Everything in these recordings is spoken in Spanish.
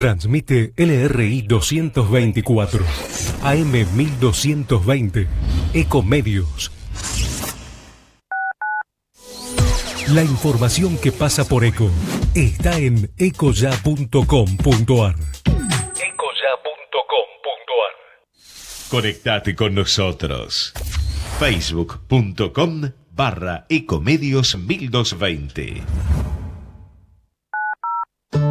Transmite LRI 224, AM 1220, Ecomedios. La información que pasa por Eco está en ecoya.com.ar. Ecoya.com.ar. Conectate con nosotros. Facebook.com barra Ecomedios 1220.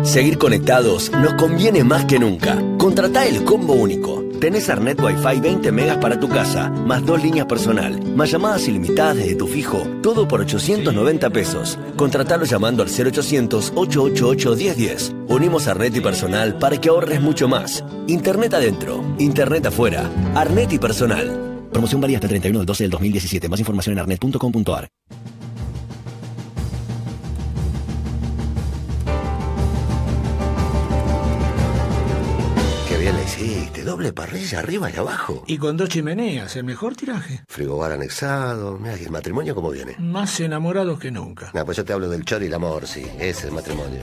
Seguir conectados nos conviene más que nunca. Contrata el combo único. Tenés Arnet Wi-Fi 20 megas para tu casa, más dos líneas personal, más llamadas ilimitadas desde tu fijo, todo por 890 pesos. Contratalo llamando al 0800-888-1010. Unimos Arnet y personal para que ahorres mucho más. Internet adentro, Internet afuera, Arnet y personal. Promoción varía hasta el 31 del 12 del 2017. Más información en arnet.com.ar. doble parrilla arriba y abajo. Y con dos chimeneas, el mejor tiraje. Frigobar anexado, mira ¿y el matrimonio cómo viene? Más enamorados que nunca. No, pues yo te hablo del chor y el amor, sí, es el matrimonio.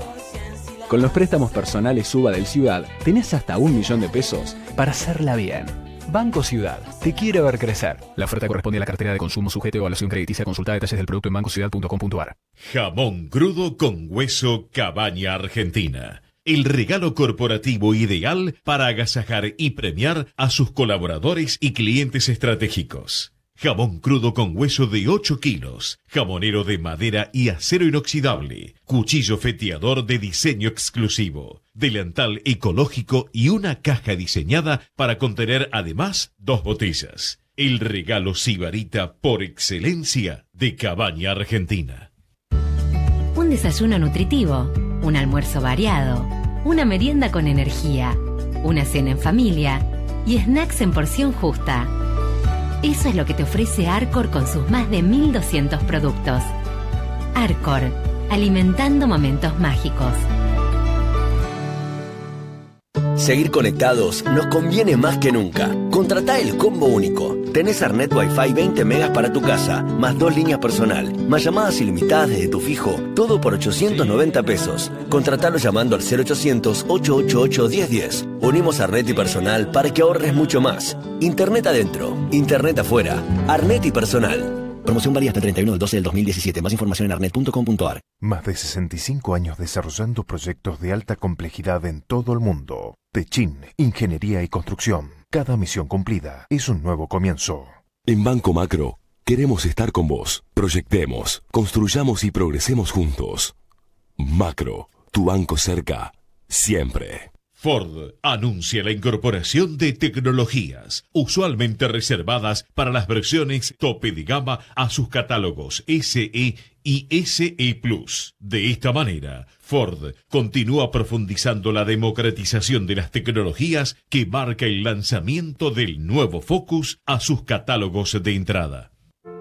Con los préstamos personales Suba del Ciudad, tenés hasta un millón de pesos para hacerla bien. Banco Ciudad, te quiere ver crecer. La oferta corresponde a la cartera de consumo sujeto a evaluación crediticia. Consulta detalles del producto en bancociudad.com.ar. Jamón crudo con hueso, cabaña argentina el regalo corporativo ideal para agasajar y premiar a sus colaboradores y clientes estratégicos. Jamón crudo con hueso de 8 kilos, jamonero de madera y acero inoxidable, cuchillo feteador de diseño exclusivo, delantal ecológico y una caja diseñada para contener además dos botellas. El regalo sibarita por excelencia de Cabaña Argentina. Un desayuno nutritivo un almuerzo variado, una merienda con energía, una cena en familia y snacks en porción justa. Eso es lo que te ofrece Arcor con sus más de 1.200 productos. Arcor, alimentando momentos mágicos. Seguir conectados nos conviene más que nunca. Contrata el combo único Tenés Arnet Wi-Fi 20 megas para tu casa, más dos líneas personal, más llamadas ilimitadas desde tu fijo, todo por 890 pesos. Contratalo llamando al 0800-888-1010. Unimos Arnet y personal para que ahorres mucho más. Internet adentro, Internet afuera, Arnet y personal. Promoción varía hasta 31 del 12 del 2017. Más información en arnet.com.ar. Más de 65 años desarrollando proyectos de alta complejidad en todo el mundo. Techin, Ingeniería y Construcción. Cada misión cumplida es un nuevo comienzo. En Banco Macro, queremos estar con vos. Proyectemos, construyamos y progresemos juntos. Macro, tu banco cerca, siempre. Ford anuncia la incorporación de tecnologías usualmente reservadas para las versiones tope de gama a sus catálogos SE y SE Plus. De esta manera, Ford continúa profundizando la democratización de las tecnologías que marca el lanzamiento del nuevo Focus a sus catálogos de entrada.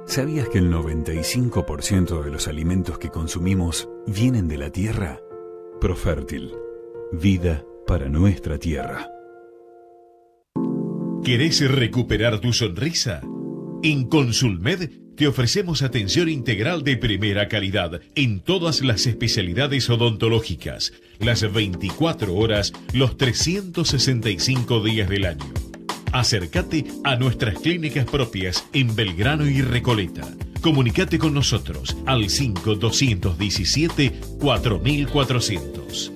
¿Sabías que el 95% de los alimentos que consumimos vienen de la tierra? Profértil. Vida para nuestra tierra. ¿Querés recuperar tu sonrisa? En Consulmed te ofrecemos atención integral de primera calidad en todas las especialidades odontológicas, las 24 horas, los 365 días del año. Acércate a nuestras clínicas propias en Belgrano y Recoleta. Comunicate con nosotros al 5217 4400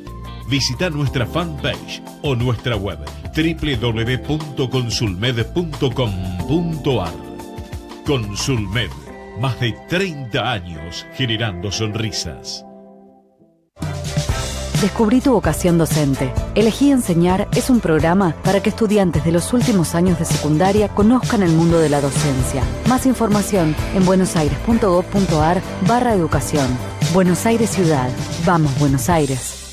visita nuestra fanpage o nuestra web www.consulmed.com.ar. Consulmed, más de 30 años generando sonrisas. Descubrí tu vocación docente. Elegí Enseñar es un programa para que estudiantes de los últimos años de secundaria conozcan el mundo de la docencia. Más información en buenosaires.gov.ar barra educación. Buenos Aires Ciudad. Vamos, Buenos Aires.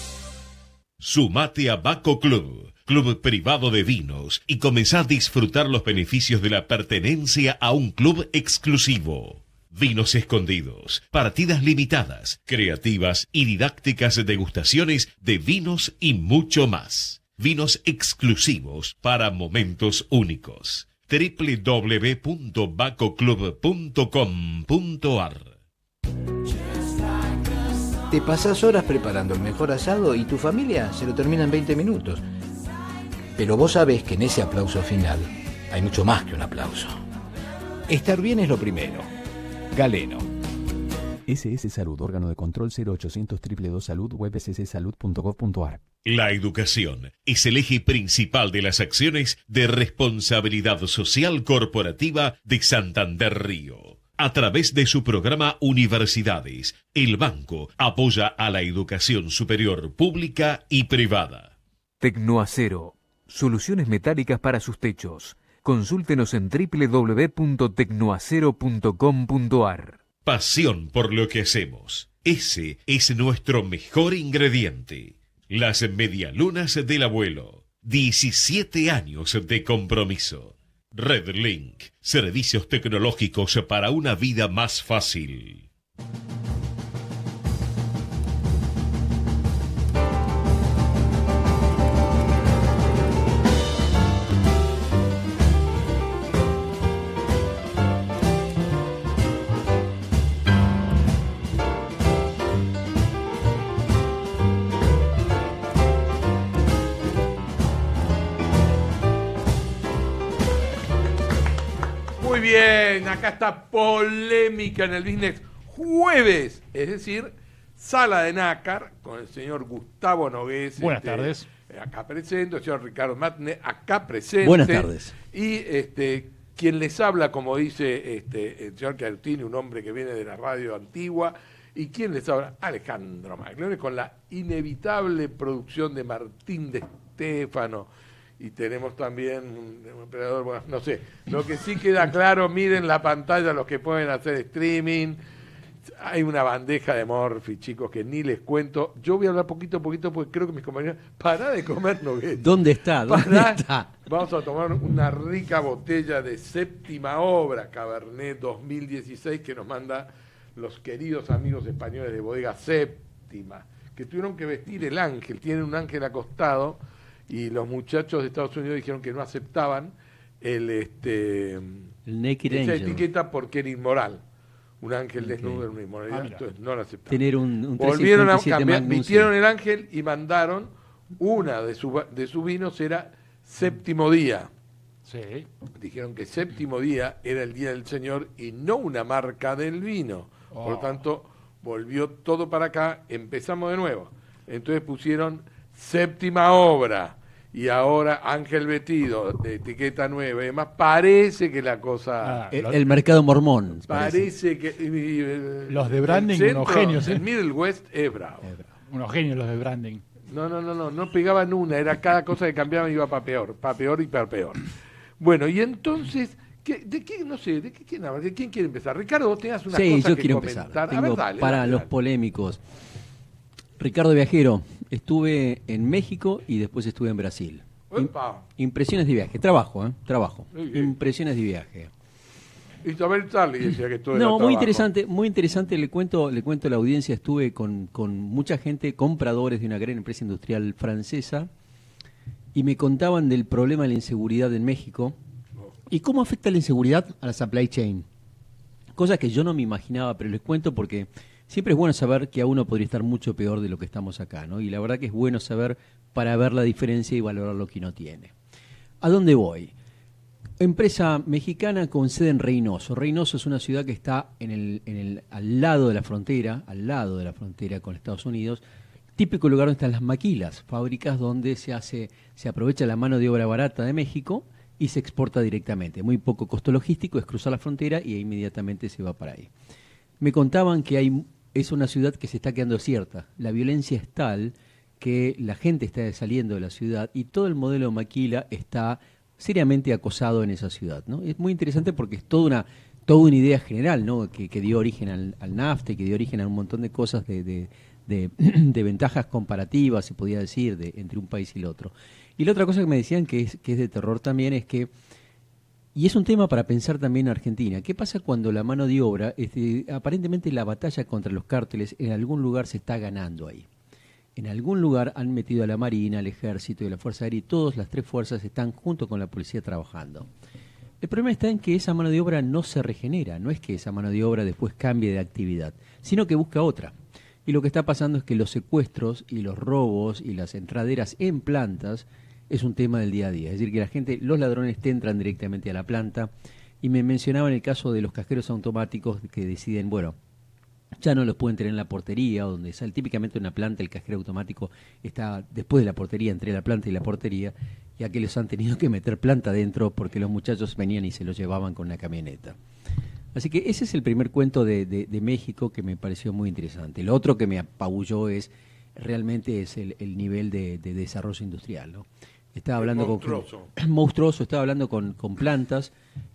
Sumate a Baco Club, club privado de vinos, y comenzá a disfrutar los beneficios de la pertenencia a un club exclusivo. Vinos escondidos, partidas limitadas, creativas y didácticas degustaciones de vinos y mucho más. Vinos exclusivos para momentos únicos. www.bacoclub.com.ar te pasas horas preparando el mejor asado y tu familia se lo termina en 20 minutos. Pero vos sabés que en ese aplauso final hay mucho más que un aplauso. Estar bien es lo primero. Galeno. SS Salud, órgano de control 0800 222 salud webscsalud.gov.ar. La educación es el eje principal de las acciones de responsabilidad social corporativa de Santander Río a través de su programa Universidades, el banco apoya a la educación superior pública y privada. Tecnoacero. Soluciones metálicas para sus techos. Consúltenos en www.tecnoacero.com.ar. Pasión por lo que hacemos. Ese es nuestro mejor ingrediente. Las medialunas del abuelo. 17 años de compromiso. Redlink, servicios tecnológicos para una vida más fácil. polémica en el Business jueves, es decir, Sala de Nácar, con el señor Gustavo Nogués. Buenas este, tardes. Eh, acá presente, el señor Ricardo Matne, acá presente. Buenas tardes. Y este, quien les habla, como dice este, el señor Carutini, un hombre que viene de la radio antigua, y quien les habla, Alejandro Maglione, con la inevitable producción de Martín de Stefano y tenemos también un, emperador bueno, no sé. Lo que sí queda claro, miren la pantalla los que pueden hacer streaming. Hay una bandeja de morphy chicos, que ni les cuento. Yo voy a hablar poquito a poquito porque creo que mis compañeros. para de comer no ¿Dónde está? ¿Dónde está? Vamos a tomar una rica botella de séptima obra, Cabernet 2016, que nos manda los queridos amigos españoles de Bodega Séptima, que tuvieron que vestir el ángel. Tienen un ángel acostado y los muchachos de Estados Unidos dijeron que no aceptaban el este esa etiqueta porque era inmoral. Un ángel desnudo era una inmoralidad, ah, entonces no la aceptaron. Volvieron a el ángel y mandaron una de, sus de sus vinos era séptimo día. Sí. Dijeron que séptimo día era el día del Señor y no una marca del vino. Por lo oh. tanto, volvió todo para acá, empezamos de nuevo. Entonces pusieron Séptima obra y ahora Ángel Betido, de etiqueta nueva, y demás, parece que la cosa... Ah, el, mercado mormón. Parece, que... los de branding, unos genios. El ¿eh? Middle West es bravo. Unos genios los de branding. No, no, no, no, no pegaban una, era cada cosa que cambiaba iba para peor, para peor y para peor. Bueno, y entonces, ¿qué, ¿de quién, no sé, de, quién, quién quiere empezar? Ricardo, vos una cosa quiero para los polémicos. Ricardo Viajero, estuve en México y después estuve en Brasil. Impresiones de viaje, trabajo, ¿eh? Trabajo. Impresiones de viaje. Isabel Tali decía que todo No, muy interesante, muy interesante. Le cuento, le cuento a la audiencia, estuve con, mucha gente, compradores de una gran empresa industrial francesa, y me contaban del problema de la inseguridad en México y cómo afecta la inseguridad a la supply chain. Cosa que yo no me imaginaba, pero les cuento porque Siempre es bueno saber que a uno podría estar mucho peor de lo que estamos acá, ¿no? Y la verdad que es bueno saber para ver la diferencia y valorar lo que no tiene. ¿A dónde voy? Empresa mexicana con sede en Reynoso. Reynoso es una ciudad que está en el, al lado de la frontera, al lado de la frontera con Estados Unidos. Típico lugar donde están las maquilas, fábricas donde se hace, se aprovecha la mano de obra barata de México y se exporta directamente. Muy poco costo logístico, es cruzar la frontera y inmediatamente se va para ahí. Me contaban que hay es una ciudad que se está quedando cierta. La violencia es tal que la gente está saliendo de la ciudad y todo el modelo Maquila está seriamente acosado en esa ciudad. ¿no? Es muy interesante porque es toda una, toda una idea general ¿no? que, que dio origen al, al NAFTA, que dio origen a un montón de cosas de, de, de, de ventajas comparativas, se podía decir, de, entre un país y el otro. Y la otra cosa que me decían que es, que es de terror también es que y es un tema para pensar también en Argentina. ¿Qué pasa cuando la mano de obra, este, aparentemente la batalla contra los cárteles en algún lugar se está ganando ahí? En algún lugar han metido a la Marina, al Ejército y a la Fuerza Aérea y todas las tres fuerzas están junto con la policía trabajando. El problema está en que esa mano de obra no se regenera, no es que esa mano de obra después cambie de actividad, sino que busca otra. Y lo que está pasando es que los secuestros y los robos y las entraderas en plantas es un tema del día a día. Es decir, que la gente, los ladrones te entran directamente a la planta. Y me mencionaban el caso de los cajeros automáticos que deciden, bueno, ya no los pueden tener en la portería donde sale. Típicamente una planta el cajero automático está después de la portería, entre la planta y la portería, ya que los han tenido que meter planta dentro porque los muchachos venían y se los llevaban con una camioneta. Así que ese es el primer cuento de, México que me pareció muy interesante. Lo otro que me apabulló es realmente es el, nivel de, de desarrollo industrial. ¿no? Estaba hablando con monstruoso, estaba hablando con, plantas,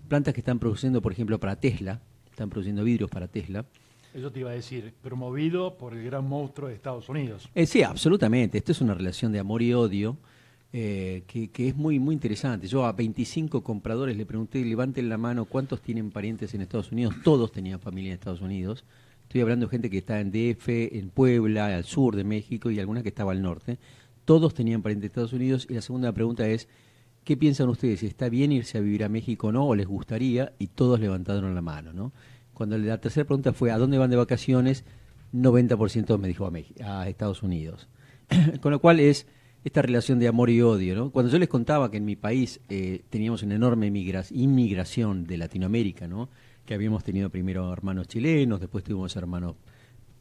plantas que están produciendo, por ejemplo, para Tesla, están produciendo vidrios para Tesla. Eso te iba a decir, promovido por el gran monstruo de Estados Unidos. Eh, sí, absolutamente. Esto es una relación de amor y odio eh, que, es muy, muy interesante. Yo a 25 compradores le pregunté, levanten la mano, ¿cuántos tienen parientes en Estados Unidos? Todos tenían familia en Estados Unidos. Estoy hablando de gente que está en DF, en Puebla, al sur de México y algunas que estaba al norte todos tenían parientes de Estados Unidos. Y la segunda pregunta es, ¿qué piensan ustedes? ¿Si está bien irse a vivir a México o no? ¿O les gustaría? Y todos levantaron la mano, ¿no? Cuando la tercera pregunta fue, ¿a dónde van de vacaciones? 90% me dijo a, México, a Estados Unidos. Con lo cual es esta relación de amor y odio, ¿no? Cuando yo les contaba que en mi país eh, teníamos una enorme inmigración de Latinoamérica, ¿no? Que habíamos tenido primero hermanos chilenos, después tuvimos hermanos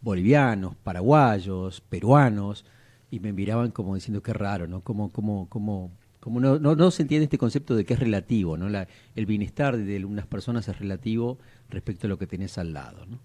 bolivianos, paraguayos, peruanos, y me miraban como diciendo qué raro, ¿no? Como, como, como, como no, no, no se entiende este concepto de que es relativo, ¿no? La, el bienestar de unas personas es relativo respecto a lo que tenés al lado, ¿no?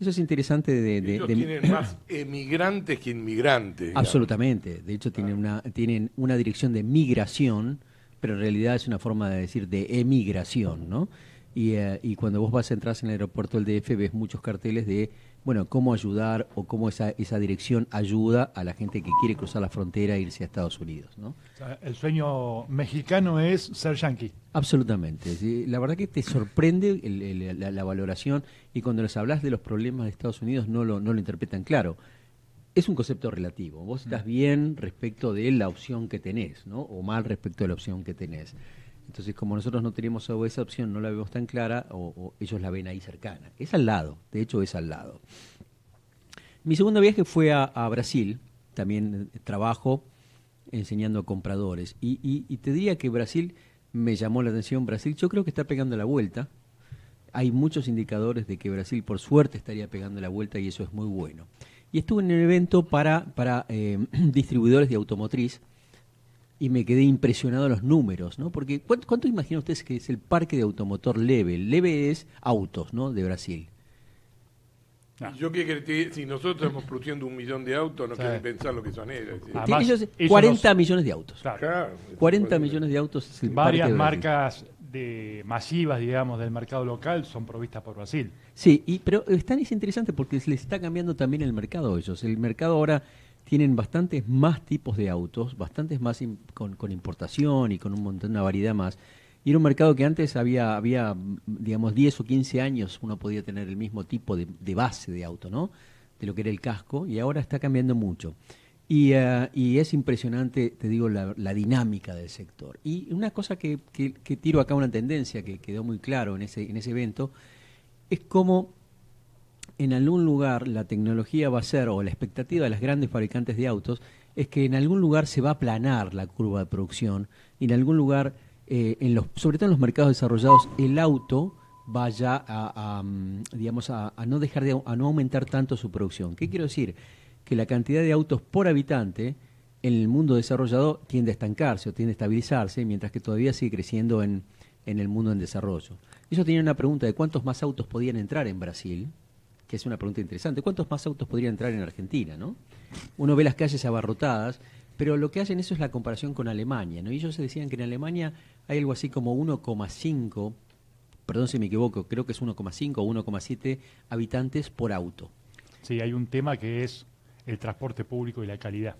Eso es interesante de... de, tienen más emigrantes que inmigrantes. Absolutamente. De hecho, tienen, una, tienen una dirección de migración, pero en realidad es una forma de decir de emigración, ¿no? Y, eh, y cuando vos vas, a entrar en el aeropuerto del DF, ves muchos carteles de bueno, cómo ayudar o cómo esa, esa dirección ayuda a la gente que quiere cruzar la frontera e irse a Estados Unidos. ¿no? el sueño mexicano es ser yanqui. Absolutamente. La verdad que te sorprende la, valoración y cuando les hablas de los problemas de Estados Unidos no lo, no lo interpretan claro. Es un concepto relativo. Vos mm. estás bien respecto de la opción que tenés, ¿no? O mal respecto de la opción que tenés. Entonces, como nosotros no tenemos esa opción, no la vemos tan clara, o, ellos la ven ahí cercana. Es al lado, de hecho es al lado. Mi segundo viaje fue a, Brasil, también eh, trabajo enseñando a compradores. Y, te diría que Brasil me llamó la atención. Brasil yo creo que está pegando la vuelta. Hay muchos indicadores de que Brasil, por suerte, estaría pegando la vuelta y eso es muy bueno. Y estuve en un evento para, eh, distribuidores de automotriz y me quedé impresionado los números, ¿no? Porque ¿cuánto, imagina usted que es el parque de automotor Leve? Leve es autos, ¿no? De Brasil. Ah. Yo quiero que si nosotros estamos produciendo un millón de autos, no quieren pensar lo que son ellos, 40 millones de autos. Claro. 40 millones de autos. Varias marcas de masivas, digamos, del mercado local son provistas por Brasil. Sí, y, pero están, eh, es interesante porque se les está cambiando también el mercado a ellos. El mercado ahora tienen bastantes más tipos de autos, bastantes más con, importación y con un montón, una variedad más. Y era un mercado que antes había, había, digamos, 10 o 15 años uno podía tener el mismo tipo de, base de auto, ¿no? De lo que era el casco, y ahora está cambiando mucho. Y, eh, es impresionante, te digo, la, dinámica del sector. Y una cosa que, que tiro acá, una tendencia que quedó muy claro en ese, en ese evento, es cómo en algún lugar la tecnología va a ser, o la expectativa de las grandes fabricantes de autos, es que en algún lugar se va a aplanar la curva de producción y en algún lugar, eh, en los, sobre todo en los mercados desarrollados, el auto vaya a, mm, digamos, a, no dejar de, a no aumentar tanto su producción. ¿Qué quiero decir? Que la cantidad de autos por habitante en el mundo desarrollado tiende a estancarse o tiende a estabilizarse, mientras que todavía sigue creciendo en, el mundo en desarrollo. eso tenía una pregunta de cuántos más autos podían entrar en Brasil, que es una pregunta interesante, ¿cuántos más autos podrían entrar en Argentina? ¿no? Uno ve las calles abarrotadas, pero lo que hacen eso es la comparación con Alemania. ¿no? Y ellos decían que en Alemania hay algo así como 1,5, perdón si me equivoco, creo que es 1,5 o 1,7 habitantes por auto. Sí, hay un tema que es el transporte público y la calidad.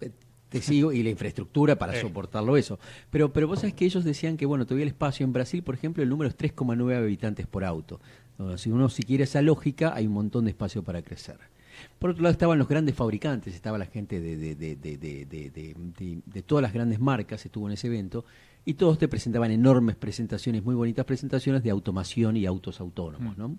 Eh, te sigo, y la infraestructura para soportarlo eso. Pero, pero vos sabes que ellos decían que, bueno, todavía el espacio en Brasil, por ejemplo, el número es 3,9 habitantes por auto si uno si quiere esa lógica, hay un montón de espacio para crecer. Por otro lado estaban los grandes fabricantes, estaba la gente de, de, de, de, todas las grandes marcas, estuvo en ese evento, y todos te presentaban enormes presentaciones, muy bonitas presentaciones de automación y autos autónomos, mm. ¿no?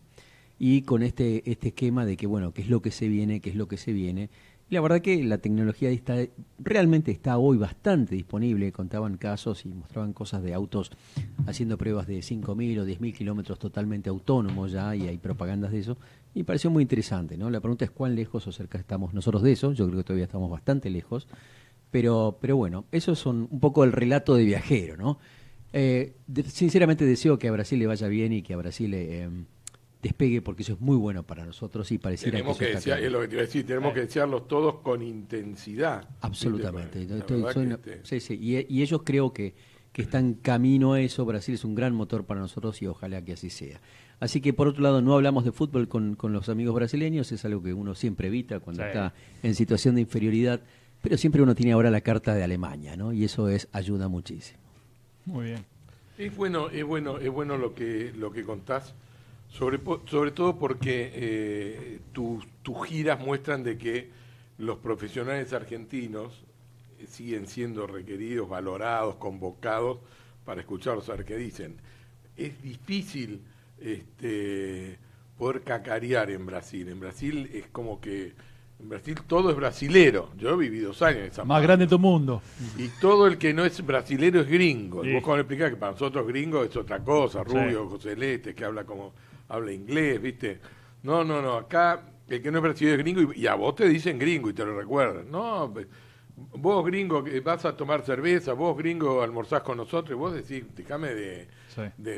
Y con este, este esquema de que, bueno, qué es lo que se viene, qué es lo que se viene, la verdad que la tecnología está, realmente está hoy bastante disponible. Contaban casos y mostraban cosas de autos haciendo pruebas de 5.000 o 10.000 kilómetros totalmente autónomos ya y hay propagandas de eso. Y pareció muy interesante, ¿no? La pregunta es cuán lejos o cerca estamos nosotros de eso. Yo creo que todavía estamos bastante lejos. Pero, pero bueno, eso es un, poco el relato de viajero, ¿no? Eh, sinceramente deseo que a Brasil le vaya bien y que a Brasil... Eh, despegue porque eso es muy bueno para nosotros y pareciera que, que decir, tenemos que desearlos todos con intensidad. Absolutamente. Este y, ellos creo que, que están camino a eso. Brasil es un gran motor para nosotros y ojalá que así sea. Así que por otro lado no hablamos de fútbol con, los amigos brasileños, es algo que uno siempre evita cuando está en situación de inferioridad, pero siempre uno tiene ahora la carta de Alemania, ¿no? Y eso es ayuda muchísimo. Muy bien. Es bueno, es bueno, es bueno lo que lo que contás sobre, todo porque eh, tus giras muestran de que los profesionales argentinos eh, siguen siendo requeridos, valorados, convocados para escuchar ver qué dicen. Es difícil este, poder cacarear en Brasil. En Brasil es como que en Brasil todo es brasilero. Yo he vivido dos años en parte. Más grande de tu mundo. Y todo el que no es brasilero es gringo. Y Vos cómo explicar que para nosotros gringos es otra cosa, rubio, José celeste, que habla como habla inglés, ¿viste? No, no, no, acá el que no es brasileño es gringo y, a vos te dicen gringo y te lo recuerdan. No, vos gringo vas a tomar cerveza, vos gringo almorzás con nosotros, y vos decís, déjame de,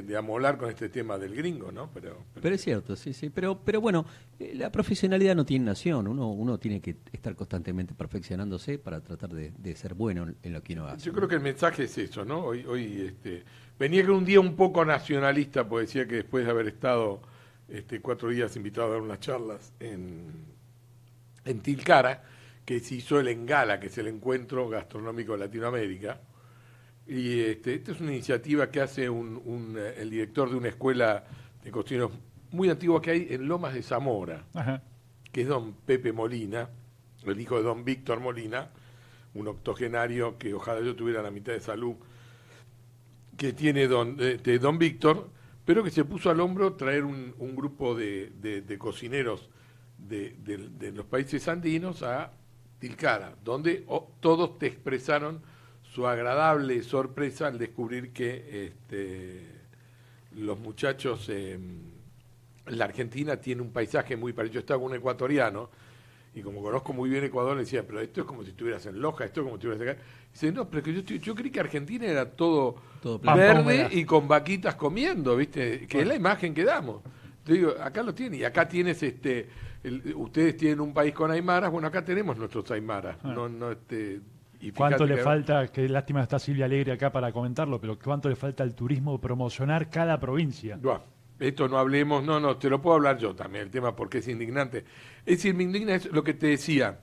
de, amolar con este tema del gringo, ¿no? Pero, pero, es cierto, sí, sí, pero, pero bueno, eh, la profesionalidad no tiene nación, uno, uno tiene que estar constantemente perfeccionándose para tratar de, ser bueno en, lo que uno hace. Yo creo que el mensaje es eso, ¿no? Hoy, hoy este, Venía que un día un poco nacionalista, porque decía que después de haber estado este, cuatro días invitado a dar unas charlas en, Tilcara, que se hizo el Engala, que es el Encuentro Gastronómico de Latinoamérica. Y este, esta es una iniciativa que hace eh, el director de una escuela de cocineros muy antigua que hay en Lomas de Zamora, que es don Pepe Molina, el hijo de don Víctor Molina, un octogenario que ojalá yo tuviera la mitad de salud que tiene don, de don Víctor, pero que se puso al hombro traer un, grupo de, cocineros de, los países andinos a Tilcara, donde oh, todos te expresaron su agradable sorpresa al descubrir que este, los muchachos, em, la Argentina tiene un paisaje muy parecido. Yo estaba con un ecuatoriano y como conozco muy bien Ecuador, le decía, pero esto es como si estuvieras en Loja, esto es como si estuvieras acá. dice, no, pero que yo, yo creí que Argentina era todo, verde y con vaquitas comiendo, ¿viste? Que es la imagen que damos. Te digo, acá lo tiene, y acá tienes este. ustedes tienen un país con aymaras, bueno, acá tenemos nuestros aymaras. Ah. No, no, este, ¿Cuánto le falta? Qué lástima está Silvia Alegre acá para comentarlo, pero ¿cuánto le falta al turismo promocionar cada provincia? esto no hablemos, no, no, te lo puedo hablar yo también, el tema porque es indignante. Es decir, me indigna es lo que te decía.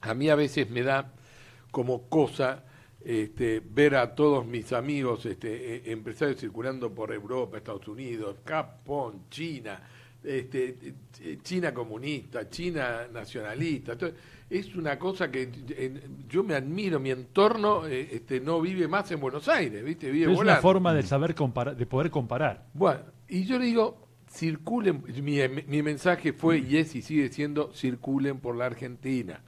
A mí a veces me da como cosa este, ver a todos mis amigos este, e, empresarios circulando por Europa, Estados Unidos, Japón, China, este, eh, China comunista, China nacionalista. es una cosa que yo me admiro, mi entorno eh, este, no vive más en Buenos Aires, ¿viste? Vive es la una forma de saber comparar, de poder comparar. Bueno, y yo le digo, circulen, mi, mensaje fue y es y sigue siendo, circulen por la Argentina.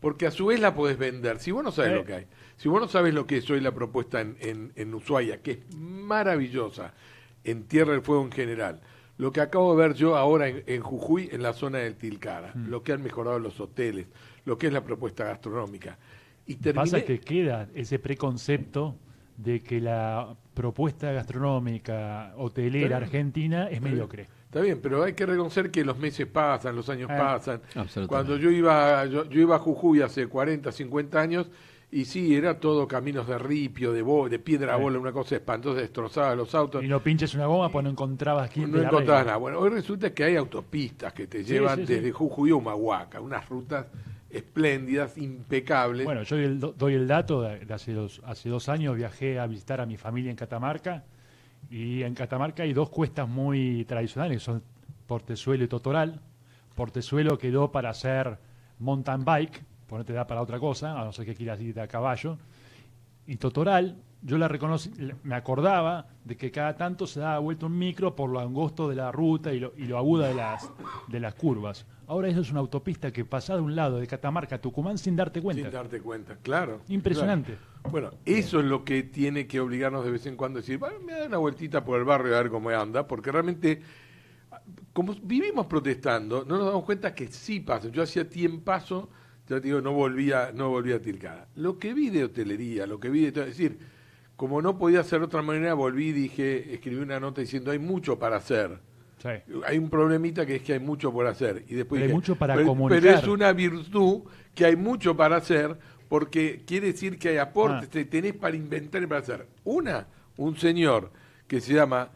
Porque a su vez la podés vender. Si vos no sabes lo que hay, si vos no sabes lo que es hoy la propuesta en, en, Ushuaia, que es maravillosa, en Tierra del Fuego en general, lo que acabo de ver yo ahora en, Jujuy, en la zona del Tilcara, mm. lo que han mejorado los hoteles, lo que es la propuesta gastronómica. Y Pasa que queda ese preconcepto de que la propuesta gastronómica hotelera argentina es mediocre. Está bien, pero hay que reconocer que los meses pasan, los años ah, pasan. Cuando yo iba, yo, iba a Jujuy hace 40, 50 años, y sí, era todo caminos de ripio, de, de piedra a bola, una cosa espantosa, destrozaba los autos. Y no pinches una goma, pues no encontrabas quién No encontrabas nada. Bueno, hoy resulta que hay autopistas que te llevan desde Jujuy a Humahuaca, unas rutas espléndidas, impecables. Bueno, yo doy el dato, de hace dos, años viajé a visitar a mi familia en Catamarca y en Catamarca hay dos cuestas muy tradicionales, que son Portezuelo y Totoral. Portezuelo quedó para hacer mountain bike, Ponerte da para otra cosa, a no ser que quieras ir a caballo. Y Totoral yo la reconocí, me acordaba de que cada tanto se daba vuelta un micro por lo angosto de la ruta y lo, y lo aguda de las, de las curvas. Ahora eso es una autopista que pasa de un lado de Catamarca a Tucumán sin darte cuenta. Sin darte cuenta, claro. Impresionante. Bueno, eso es lo que tiene que obligarnos de vez en cuando a decir, me da una vueltita por el barrio a ver cómo anda, porque realmente, como vivimos protestando, no nos damos cuenta que sí pasa. Yo hacía tiempo, ya te digo, no volvía, no volvía a Tilcara. Lo que vi de hotelería, lo que vi de... Es decir, como no podía hacer de otra manera, volví y dije, escribí una nota diciendo, hay mucho para hacer. Hay un problemita que es que hay mucho por hacer. Y después pero hay mucho para pero, Pero es una virtud que hay mucho para hacer porque quiere decir que hay aportes, ah. que tenés para inventar y para hacer. Una, un señor que se llama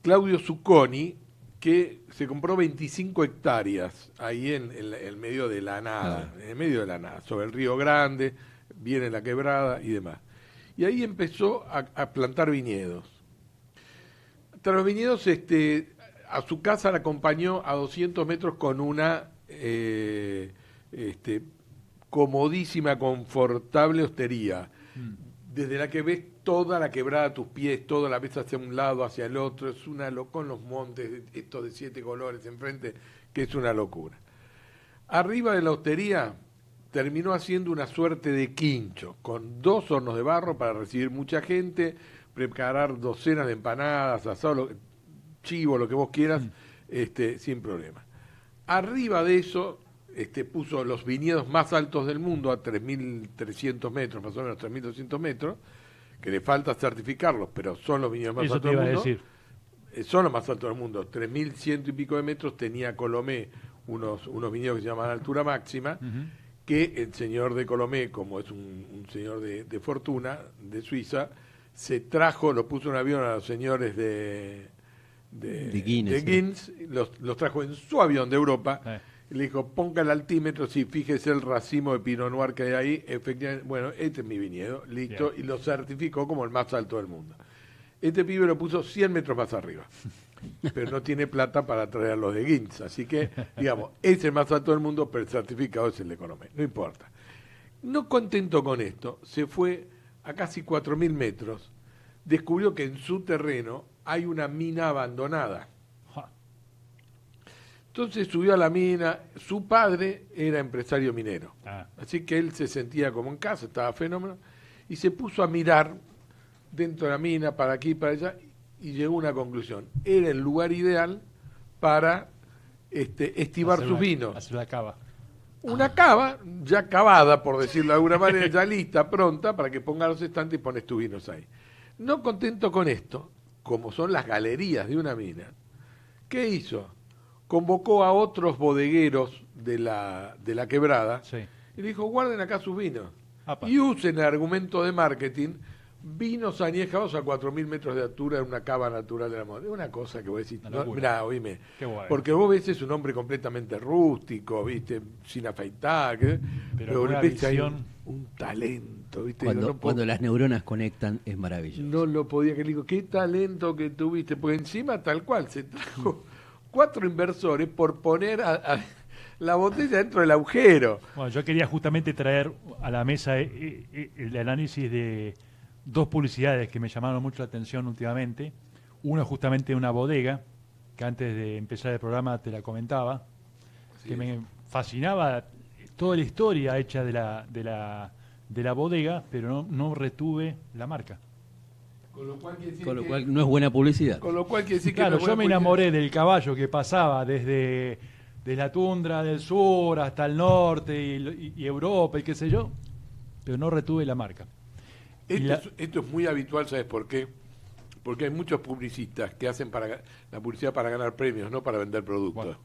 Claudio Zucconi, que se compró 25 hectáreas ahí en, el medio de la nada, ah. en el medio de la nada, sobre el Río Grande, viene la quebrada y demás y ahí empezó a, plantar viñedos. Tras los viñedos, este, a su casa la acompañó a 200 metros con una eh, este, comodísima, confortable hostería, mm. desde la que ves toda la quebrada a tus pies, toda la vez hacia un lado, hacia el otro, es una locura, con los montes, estos de siete colores enfrente, que es una locura. Arriba de la hostería terminó haciendo una suerte de quincho, con dos hornos de barro para recibir mucha gente, preparar docenas de empanadas, asado, chivo, lo que vos quieras, mm. este, sin problema. Arriba de eso este, puso los viñedos más altos del mundo, a 3.300 metros, más o menos 3.200 metros, que le falta certificarlos, pero son los viñedos más eso altos te iba del mundo. A decir. Eh, son los más altos del mundo, 3.100 y pico de metros tenía Colomé, unos, unos viñedos que se llaman Altura Máxima que el señor de Colomé, como es un, señor de, fortuna de Suiza, se trajo, lo puso en un avión a los señores de, de, Guinness, los, trajo en su avión de Europa. le dijo, ponga el altímetro, si fíjese el racimo de Pinot Noir que hay ahí. Efectivamente, bueno, este es mi viñedo, listo. Y lo certificó como el más alto del mundo. Este pibe lo puso 100 metros más arriba. pero no tiene plata para traer de Guinz. Así que, digamos, es el más alto del mundo, pero el certificado es el de No importa. No contento con esto, se fue a casi 4.000 metros, descubrió que en su terreno hay una mina abandonada. Entonces subió a la mina, su padre era empresario minero, ah. así que él se sentía como en casa, estaba fenómeno, y se puso a mirar dentro de la mina, para aquí, para allá, y llegó a una conclusión. Era el lugar ideal para este, estibar sus vinos. Hacer la cava. Una ah. cava ya cavada, por decirlo de alguna manera, ya lista, pronta, para que pongas los estantes y pones tus vinos ahí. No contento con esto, como son las galerías de una mina, ¿qué hizo? Convocó a otros bodegueros de la, de la quebrada y dijo, guarden acá sus vinos. Y usen el argumento de marketing Vinos añejados a 4.000 metros de altura en una cava natural de la moda. Es una cosa que vos decís, no, mirá, oíme. Porque vos ves es un hombre completamente rústico, viste, sin afeitar. Pero, visión... un, talento, viste. Cuando, las neuronas conectan es maravilloso. No lo podía que digo, qué talento que tuviste. Porque encima tal cual, se trajo cuatro inversores por poner la botella dentro del agujero. Bueno, yo quería justamente traer a la mesa eh, eh, eh, el análisis de dos publicidades que me llamaron mucho la atención últimamente. Una justamente de una bodega, que antes de empezar el programa te la comentaba, que me fascinaba toda la historia hecha de la, de la, bodega, pero no, retuve la marca. Con lo cual, no es buena publicidad. Con lo cual claro, que yo me enamoré del caballo que pasaba desde, la tundra del sur hasta el norte y Europa y qué sé yo, pero no retuve la marca. Esto, es, muy habitual, ¿sabes por qué? Porque hay muchos publicistas que hacen para, la publicidad para ganar premios, no para vender productos.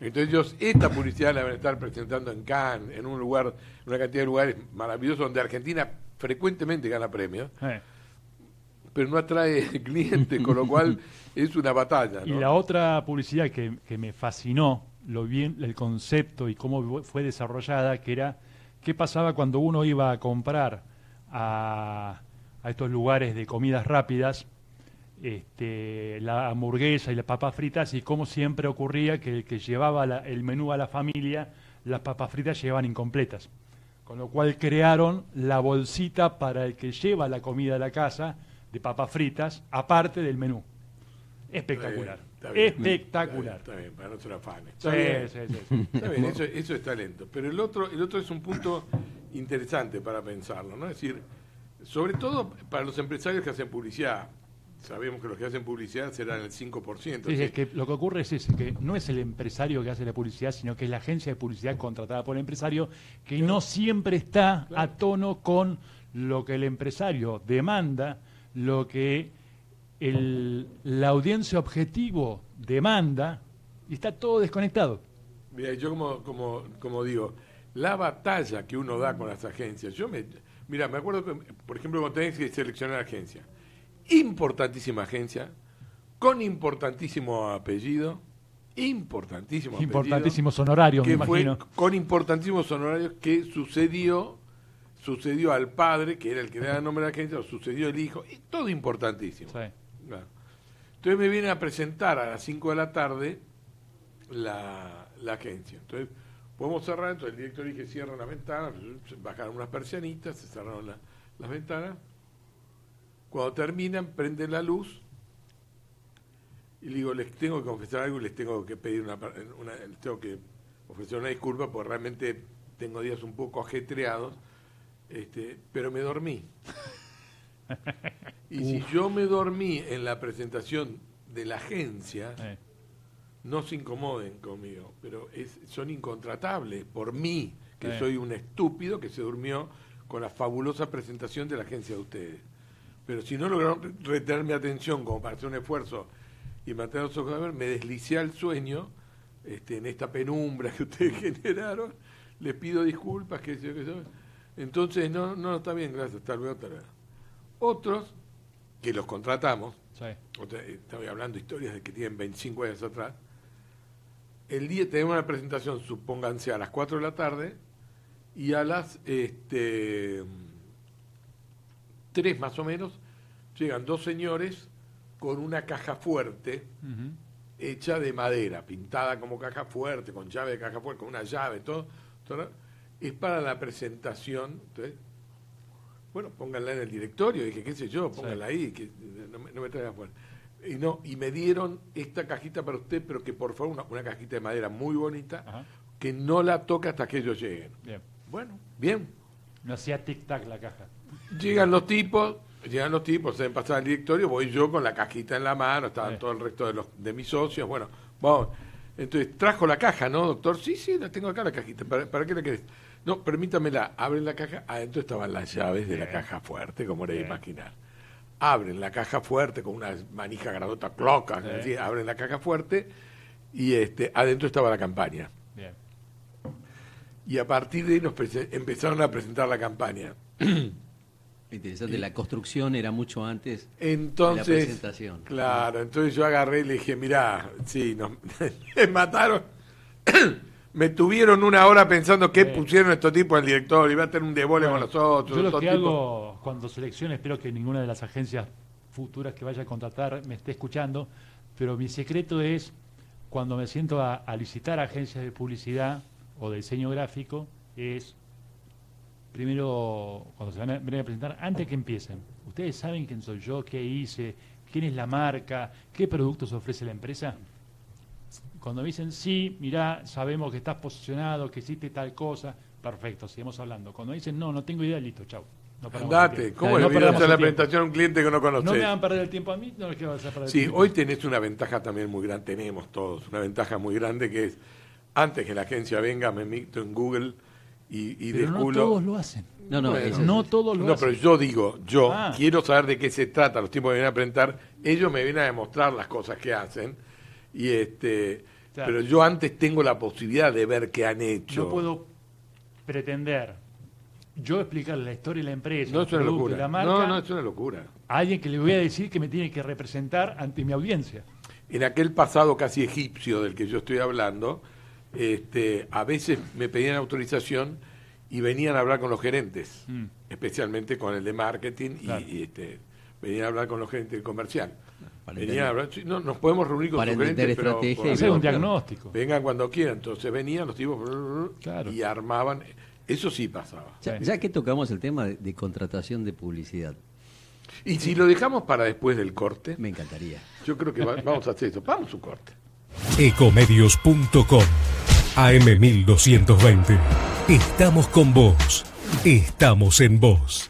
Entonces ellos, esta publicidad la van a estar presentando en Cannes, en un lugar, una cantidad de lugares maravillosos donde Argentina frecuentemente gana premios, pero no atrae clientes, con lo cual es una batalla. Y la otra publicidad que, que, me fascinó, lo bien, el concepto y cómo fue desarrollada, que era qué pasaba cuando uno iba a comprar a, estos lugares de comidas rápidas, este, la hamburguesa y las papas fritas, y como siempre ocurría que el que llevaba el menú a la familia, las papas fritas llevaban incompletas. Con lo cual crearon la bolsita para el que lleva la comida a la casa de papas fritas, aparte del menú. Espectacular. Eh, espectacular. Está para nuestros afanes. Está sí, Sí, sí, está eso, eso, es talento. Pero el otro, el otro es un punto interesante para pensarlo, ¿no? Es decir, sobre todo para los empresarios que hacen publicidad. Sabemos que los que hacen publicidad serán el 5%. Sí, es que lo que ocurre es que no es el empresario que hace la publicidad, sino que es la agencia de publicidad contratada por el empresario que no siempre está a tono con lo que el empresario demanda, lo que el, la audiencia objetivo demanda y está todo desconectado. Mira, yo como, como, digo, la batalla que uno da con las agencias, yo me, mira, me acuerdo que, por ejemplo, cuando tenés que seleccionar agencia, importantísima agencia, con importantísimo apellido, importantísimo importantísimos honorarios, con importantísimos honorarios que sucedió sucedió al padre, que era el que le el nombre a la agencia, o sucedió el hijo, y todo importantísimo. Sí. Entonces me viene a presentar a las 5 de la tarde la, la agencia. Entonces podemos cerrar, entonces el director dije cierra la ventana, bajaron unas persianitas, se cerraron las ventanas. Cuando terminan, prenden la luz y le digo, les tengo que confesar algo y les tengo que pedir una, tengo que ofrecer una disculpa porque realmente tengo días un poco ajetreados, este, pero me dormí. Y si yo me dormí en la presentación de la agencia, no se incomoden conmigo, pero es- son incontratables por mí, que soy un estúpido que se durmió con la fabulosa presentación de la agencia de ustedes. Pero si no lograron retener mi atención como para hacer un esfuerzo y mantener los ojos me deslicé al sueño este, en esta penumbra que ustedes generaron. Les pido disculpas, que Entonces, no, no, está bien, gracias, tal vez otra otros que los contratamos, sí. Eh, estoy hablando de historias de que tienen 25 años atrás, el día tenemos una presentación, supónganse, a las 4 de la tarde y a las este, 3 más o menos llegan dos señores con una caja fuerte hecha de madera, pintada como caja fuerte, con llave de caja fuerte, con una llave, todo. todo es para la presentación. Bueno, pónganla en el directorio, dije, qué sé yo, pónganla ahí, que no, me traigan fuera. Y no, y me dieron esta cajita para usted, pero que por favor, una, cajita de madera muy bonita, que no la toque hasta que ellos lleguen. Bien. Bueno, bien. No hacía tic-tac la caja. Llegan los tipos, llegan los tipos, se pasado al directorio, voy yo con la cajita en la mano, estaban todo el resto de, los, de mis socios, bueno, vamos. Entonces, trajo la caja, ¿no, doctor? Sí, sí, la tengo acá la cajita. ¿Para, para qué la querés? No, permítamela, abren la caja, adentro estaban las llaves de la caja fuerte, como era de imaginar. Abren la caja fuerte con una manija grandota, cloca, abren la caja fuerte y este, adentro estaba la campaña. Bien. Y a partir de ahí nos empezaron a presentar la campaña. Interesante, la construcción era mucho antes entonces, de la presentación. Claro, entonces yo agarré y le dije, mirá, sí, nos, mataron me tuvieron una hora pensando qué pusieron estos tipos al director, iba a tener un debole con nosotros. Yo lo que cuando seleccione, espero que ninguna de las agencias futuras que vaya a contratar me esté escuchando, pero mi secreto es cuando me siento a, licitar agencias de publicidad o de diseño gráfico, es primero, cuando se van a, van a presentar, antes que empiecen, ustedes saben quién soy yo, qué hice, quién es la marca, qué productos ofrece la empresa. Cuando dicen, sí, mirá, sabemos que estás posicionado, que hiciste tal cosa, perfecto, seguimos hablando. Cuando dicen, no, no tengo idea, listo, chau. No Andate, ¿cómo le hacer la presentación a un cliente que no conoces? No me van a perder el tiempo a mí, no les quiero hacer perder Sí, hoy tenés una ventaja también muy grande, tenemos todos, una ventaja muy grande que es, antes que la agencia venga, me meto en Google y, y pero No todos lo hacen. No, no, no todos lo pero yo digo, yo ah. quiero saber de qué se trata, los tipos que vienen a presentar, ellos me vienen a demostrar las cosas que hacen y este, pero yo antes tengo la posibilidad de ver qué han hecho. No puedo pretender yo explicar la historia de la empresa, no la marca, no, no es una locura. alguien que le voy a decir que me tiene que representar ante mi audiencia. En aquel pasado casi egipcio del que yo estoy hablando, este, a veces me pedían autorización y venían a hablar con los gerentes, mm. especialmente con el de marketing y, este, venían a hablar con los gerentes del comercial no, nos podemos reunir con para hacer un diagnóstico. Vengan cuando quieran. Entonces venían los tipos y armaban. Eso sí pasaba. Ya, que tocamos el tema de, contratación de publicidad. Y si lo dejamos para después del corte. Me encantaría. Yo creo que vamos a hacer eso, Vamos a un corte. Ecomedios.com AM1220. Estamos con vos. Estamos en vos.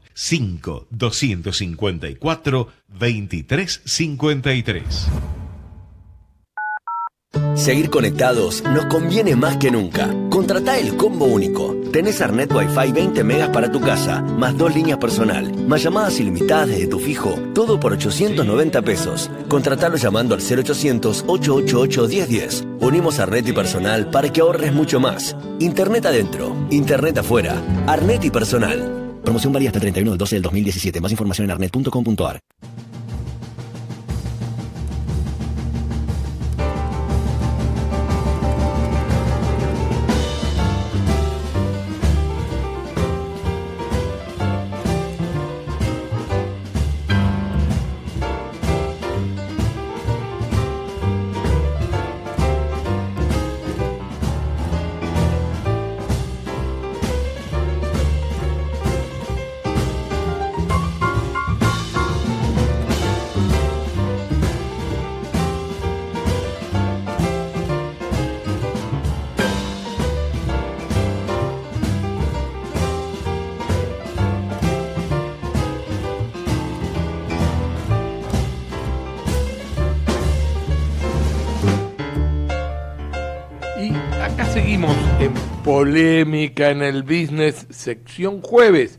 5 254 2353. Seguir conectados nos conviene más que nunca. Contrata el combo único. Tenés Arnet Wi-Fi 20 megas para tu casa, más dos líneas personal, más llamadas ilimitadas desde tu fijo, todo por 890 pesos. Contratalo llamando al 0800-888-1010. Unimos Arnet y personal para que ahorres mucho más. Internet adentro, internet afuera, Arnet y personal. Promoción válida hasta el 31 del 12 del 2017. Más información en arnet.com.ar. polémica en el business sección jueves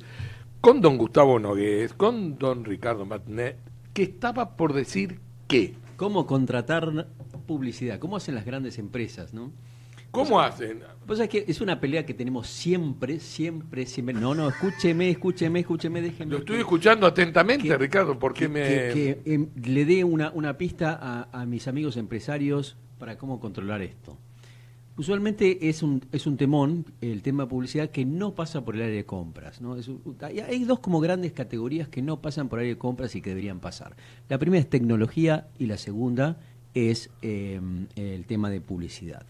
con don Gustavo Nogués, con don Ricardo matné que estaba por decir qué. ¿Cómo contratar publicidad? ¿Cómo hacen las grandes empresas, no? ¿Cómo pues, hacen? Pues es que es una pelea que tenemos siempre, siempre, siempre. No, no, escúcheme, escúcheme, escúcheme, déjeme. Lo estoy escuchando atentamente, Ricardo, porque me. Em, le dé una, una pista a mis amigos empresarios para cómo controlar esto. Usualmente es un, es un temón el tema de publicidad que no pasa por el área de compras. ¿no? hay dos como grandes categorías que no pasan por el área de compras y que deberían pasar. La primera es tecnología y la segunda es em, el tema de publicidad.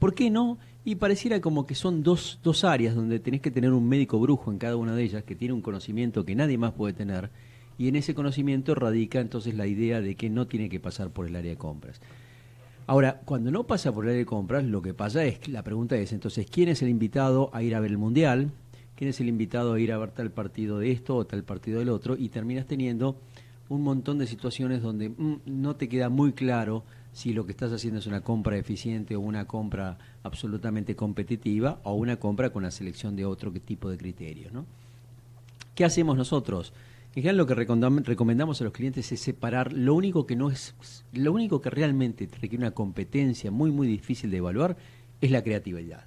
¿Por qué no? Y pareciera como que son dos, dos áreas donde tenés que tener un médico brujo en cada una de ellas que tiene un conocimiento que nadie más puede tener y en ese conocimiento radica entonces la idea de que no tiene que pasar por el área de compras. Ahora, cuando no pasa por ley de compras, lo que pasa es, la pregunta es, entonces, ¿quién es el invitado a ir a ver el Mundial? ¿Quién es el invitado a ir a ver tal partido de esto o tal partido del otro? Y terminas teniendo un montón de situaciones donde mm, no te queda muy claro si lo que estás haciendo es una compra eficiente o una compra absolutamente competitiva o una compra con la selección de otro tipo de criterios. ¿Qué hacemos nosotros? En general lo que recomendamos a los clientes es separar lo único que no es, lo único que realmente requiere una competencia muy muy difícil de evaluar es la creatividad.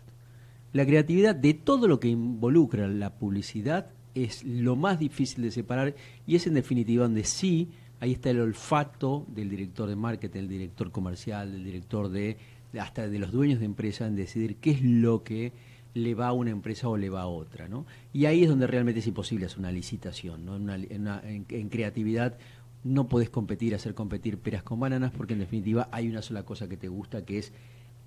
La creatividad de todo lo que involucra la publicidad es lo más difícil de separar y es en definitiva donde sí, ahí está el olfato del director de marketing, del director comercial, del director de hasta de los dueños de empresa en decidir qué es lo que le va a una empresa o le va a otra. ¿no? Y ahí es donde realmente es imposible hacer una licitación. ¿no? En, creatividad no podés competir, hacer competir peras con bananas, porque en definitiva hay una sola cosa que te gusta, que es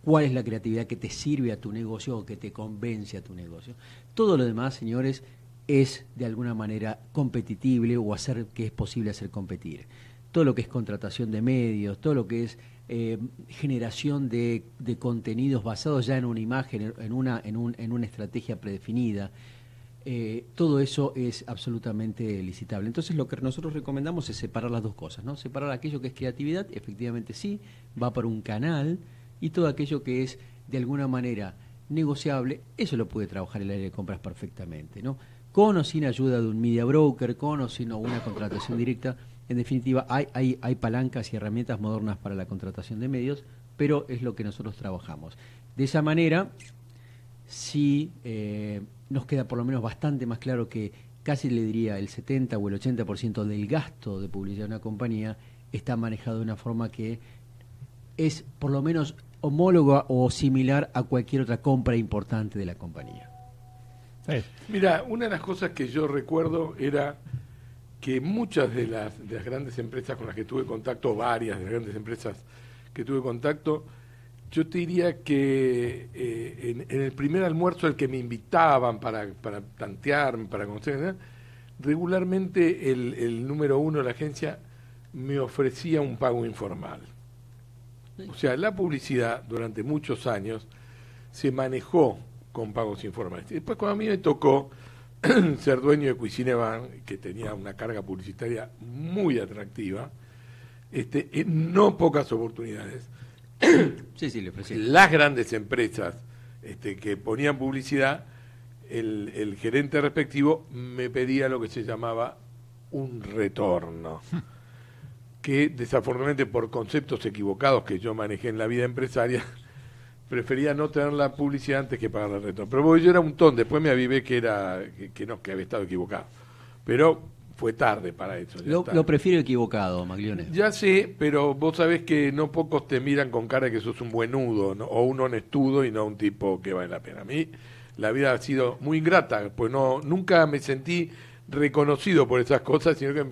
cuál es la creatividad que te sirve a tu negocio o que te convence a tu negocio. Todo lo demás, señores, es de alguna manera competitible o hacer que es posible hacer competir. Todo lo que es contratación de medios, todo lo que es eh, generación de, contenidos basados ya en una imagen, en una, estrategia predefinida. Eh, todo eso es absolutamente licitable. Entonces lo que nosotros recomendamos es separar las dos cosas, ¿no? Separar aquello que es creatividad, efectivamente sí, va por un canal, y todo aquello que es de alguna manera negociable, eso lo puede trabajar el área de compras perfectamente, ¿no? Con o sin ayuda de un media broker, con o sin una contratación directa, en definitiva, hay, hay, palancas y herramientas modernas para la contratación de medios, pero es lo que nosotros trabajamos. De esa manera, sí eh, nos queda por lo menos bastante más claro que casi le diría el 70 o el 80% del gasto de publicidad de una compañía está manejado de una forma que es por lo menos homóloga o similar a cualquier otra compra importante de la compañía. Mira, una de las cosas que yo recuerdo era que muchas de las, de las grandes empresas con las que tuve contacto, varias de las grandes empresas que tuve contacto, yo te diría que eh, en, el primer almuerzo al que me invitaban para, para tantearme, para conocer, regularmente el, el, número uno de la agencia me ofrecía un pago informal. O sea, la publicidad durante muchos años se manejó con pagos informales. Después cuando a mí me tocó ser dueño de Cuisinevan, que tenía una carga publicitaria muy atractiva, este, en no pocas oportunidades. Sí, sí, le Las grandes empresas este, que ponían publicidad, el, el, gerente respectivo me pedía lo que se llamaba un retorno, que desafortunadamente por conceptos equivocados que yo manejé en la vida empresaria, prefería no tener la publicidad antes que pagar el retorno. Pero yo era un ton, después me avivé que era que, no, que había estado equivocado. Pero fue tarde para eso. Lo, prefiero equivocado, Maglione. Ya sé, pero vos sabés que no pocos te miran con cara de que sos un buenudo ¿no? o un honestudo y no un tipo que vale la pena. A mí la vida ha sido muy ingrata, pues no nunca me sentí reconocido por esas cosas, sino que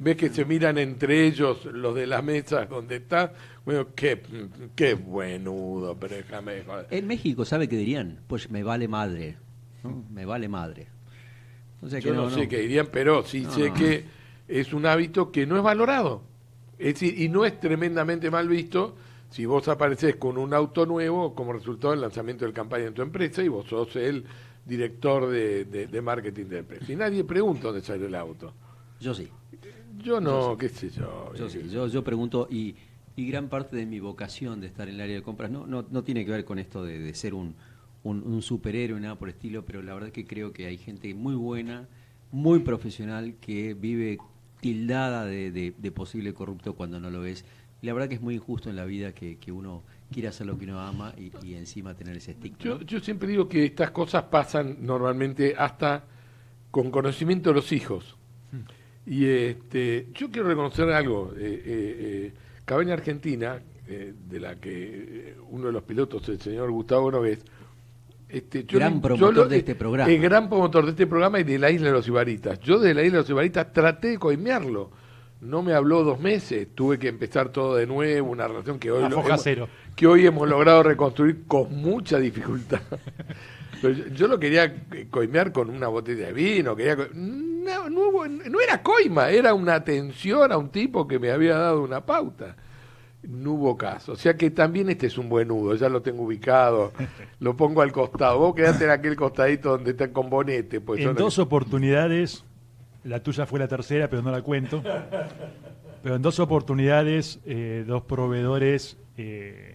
ves que se miran entre ellos los de las mesas donde está bueno, qué, qué buenudo, pero déjame. En México, ¿sabe qué dirían? Pues me vale madre. Me vale madre. Yo no, sé qué dirían, pero sí sé que es un hábito que no es valorado. Es decir, y no es tremendamente mal visto si vos apareces con un auto nuevo como resultado del lanzamiento del campaña en tu empresa y vos sos el director de, de, de marketing de empresa. Y nadie pregunta dónde salió el auto. Yo sí. Yo no, qué sé yo. Yo eh. sí, yo, yo pregunto y y gran parte de mi vocación de estar en el área de compras no, no, no tiene que ver con esto de, ser un, un, superhéroe, nada por estilo, pero la verdad que creo que hay gente muy buena, muy profesional, que vive tildada de, de, posible corrupto cuando no lo es. la verdad que es muy injusto en la vida que, que uno quiera hacer lo que uno ama y, encima tener ese stick Yo, yo siempre digo que estas cosas pasan normalmente hasta con conocimiento de los hijos. Hmm. Y este, yo quiero reconocer algo. Eh, eh, eh, Cabaña Argentina, eh, de la que eh, uno de los pilotos, el señor Gustavo Noves, este, gran promotor de este programa. El gran promotor de este programa y de la Isla de los Ibaritas. Yo de la Isla de los Ibaritas traté de coimearlo. No me habló dos meses, tuve que empezar todo de nuevo, una relación que hoy, lo, que hoy hemos logrado reconstruir con mucha dificultad. yo, lo quería coimear con una botella de vino, quería no, no, era coima, era una atención a un tipo que me había dado una pauta. No hubo caso. O sea que también este es un buen nudo, ya lo tengo ubicado, lo pongo al costado. Vos quedate en aquel costadito donde está el bonete. Pues en dos oportunidades, la tuya fue la tercera, pero no la cuento. Pero en dos oportunidades, eh, dos proveedores eh,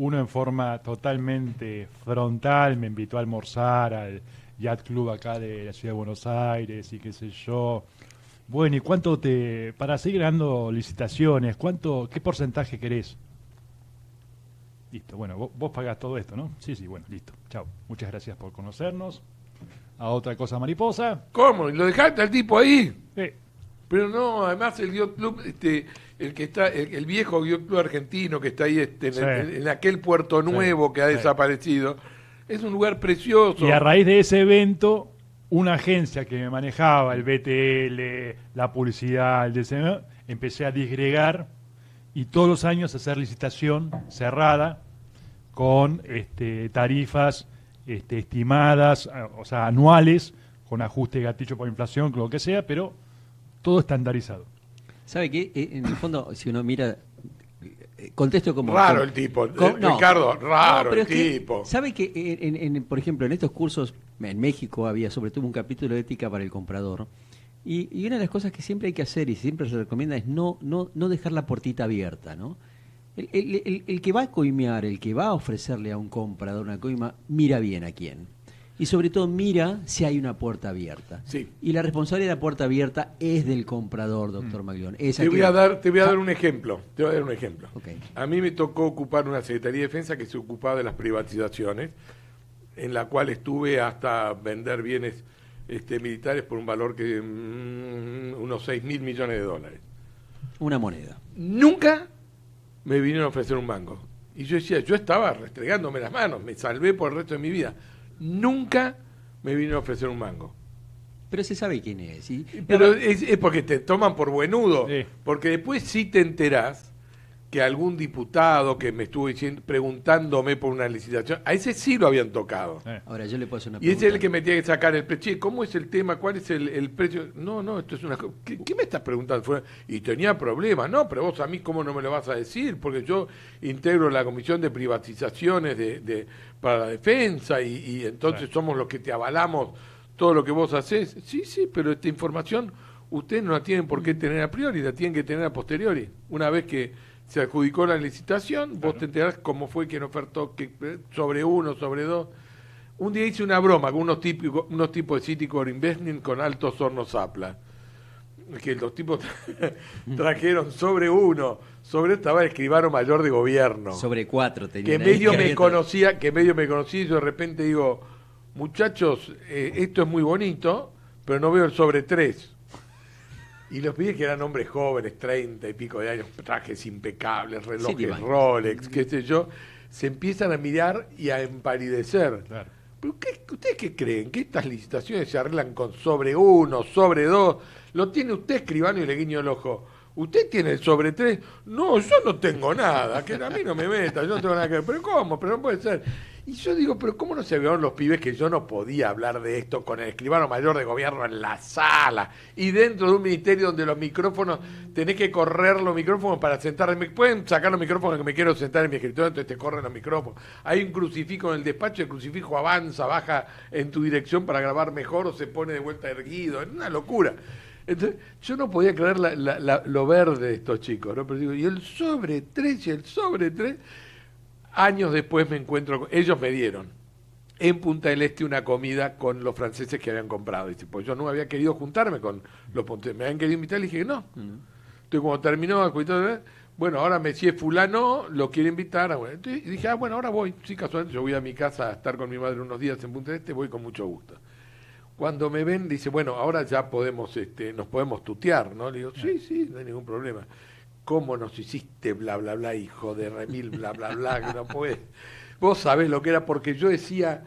uno en forma totalmente frontal me invitó a almorzar al Yacht Club acá de la ciudad de Buenos Aires y qué sé yo. Bueno, ¿y cuánto te, para seguir dando licitaciones, cuánto, qué porcentaje querés? Listo, bueno, vos, pagas pagás todo esto, ¿no? Sí, sí, bueno, listo. Chao. Muchas gracias por conocernos. A otra cosa mariposa. ¿Cómo? ¿Lo dejaste al tipo ahí? Pero no, además el Yacht Club, este, el que está, el, viejo Yacht Club argentino que está ahí este, en, aquel puerto nuevo que ha desaparecido, es un lugar precioso. Y a raíz de ese evento, una agencia que me manejaba el BTL, la publicidad, el DCM, empecé a disgregar y todos los años hacer licitación cerrada con este, tarifas este, estimadas, o sea, anuales, con ajuste de gatillo por inflación, lo que sea, pero todo estandarizado. ¿Sabe que eh, En el fondo, si uno mira eh, contesto como raro el tipo eh, Ricardo raro el tipo sabe que por ejemplo en estos cursos en México había sobre todo un capítulo de ética para el comprador y, una de las cosas que siempre hay que hacer y siempre se recomienda es no no no dejar la portita abierta no el, el que va a coimear el que va a ofrecerle a un comprador una coima mira bien a quién y sobre todo mira si hay una puerta abierta. Sí. Y la responsabilidad de la puerta abierta es del comprador, doctor mm. Te voy, a dar, te voy a ah. dar un ejemplo. Te voy a dar un ejemplo. A mí me tocó ocupar una Secretaría de Defensa que se ocupaba de las privatizaciones, en la cual estuve hasta vender bienes este, militares por un valor que mm, unos 6 mil millones de dólares. Una moneda. Nunca me vinieron a ofrecer un banco. Y yo decía, yo estaba restregándome las manos, me salvé por el resto de mi vida nunca me vino a ofrecer un mango. Pero se sabe quién es. Pero es, porque te toman por buenudo. Porque después sí te enterás que algún diputado que me estuvo diciendo, preguntándome por una licitación, a ese sí lo habían tocado. Eh. Ahora yo le puedo hacer una Y ese es el que me tiene que sacar el precio. ¿Cómo es el tema? ¿Cuál es el, precio? No, no, esto es una... ¿Qué, me estás preguntando? Y tenía problemas. No, pero vos a mí cómo no me lo vas a decir, porque yo integro la Comisión de Privatizaciones de, para la Defensa y, entonces somos los que te avalamos todo lo que vos haces. Sí, sí, pero esta información ustedes no la tienen por qué mm. tener a priori, la tienen que tener a posteriori. Una vez que se adjudicó la licitación, vos te enterás cómo fue quien ofertó, que, eh, sobre uno, sobre dos. Un día hice una broma con unos, típicos unos tipos de core Investment con altos hornos apla Que los tipos trajeron sobre uno, sobre estaba el escribano mayor de gobierno. Sobre cuatro tenía. Que medio me conocía, que medio me conocía y yo de repente digo, muchachos, eh, esto es muy bonito, pero no veo el sobre tres. Y los pibes que eran hombres jóvenes, 30 y pico de años, trajes impecables, relojes Rolex, qué sé yo, se empiezan a mirar y a empalidecer. ¿Pero qué, ¿Ustedes qué creen? ¿Que estas licitaciones se arreglan con sobre uno, sobre dos? Lo tiene usted escribano y le guiño el ojo. ¿Usted tiene sobre tres? No, yo no tengo nada, que a mí no me meta, yo no tengo nada que ver. ¿Pero cómo? Pero no puede ser. Y yo digo, pero ¿cómo no se veían los pibes que yo no podía hablar de esto con el escribano mayor de gobierno en la sala y dentro de un ministerio donde los micrófonos, tenés que correr los micrófonos para sentarme? Pueden sacar los micrófonos que me quiero sentar en mi escritorio, entonces te corren los micrófonos. Hay un crucifijo en el despacho, el crucifijo avanza, baja en tu dirección para grabar mejor o se pone de vuelta erguido. Es una locura. Entonces, yo no podía creer lo verde de estos chicos, ¿no? Pero digo, y el sobre tres y el sobre tres Años después me encuentro, ellos me dieron en Punta del Este una comida con los franceses que habían comprado. Y pues yo no había querido juntarme con los punteros, me habían querido invitar y dije no. Mm. Entonces cuando terminó, bueno, ahora me es fulano, lo quiere invitar. Y ah, dije, ah, bueno, ahora voy. Sí, casualmente yo voy a mi casa a estar con mi madre unos días en Punta del Este, voy con mucho gusto. Cuando me ven, dice, bueno, ahora ya podemos, este, nos podemos tutear, ¿no? Le digo, ah. sí, sí, no hay ningún problema cómo nos hiciste bla, bla, bla, hijo de remil, bla, bla, bla, que no puede. Vos sabés lo que era, porque yo decía,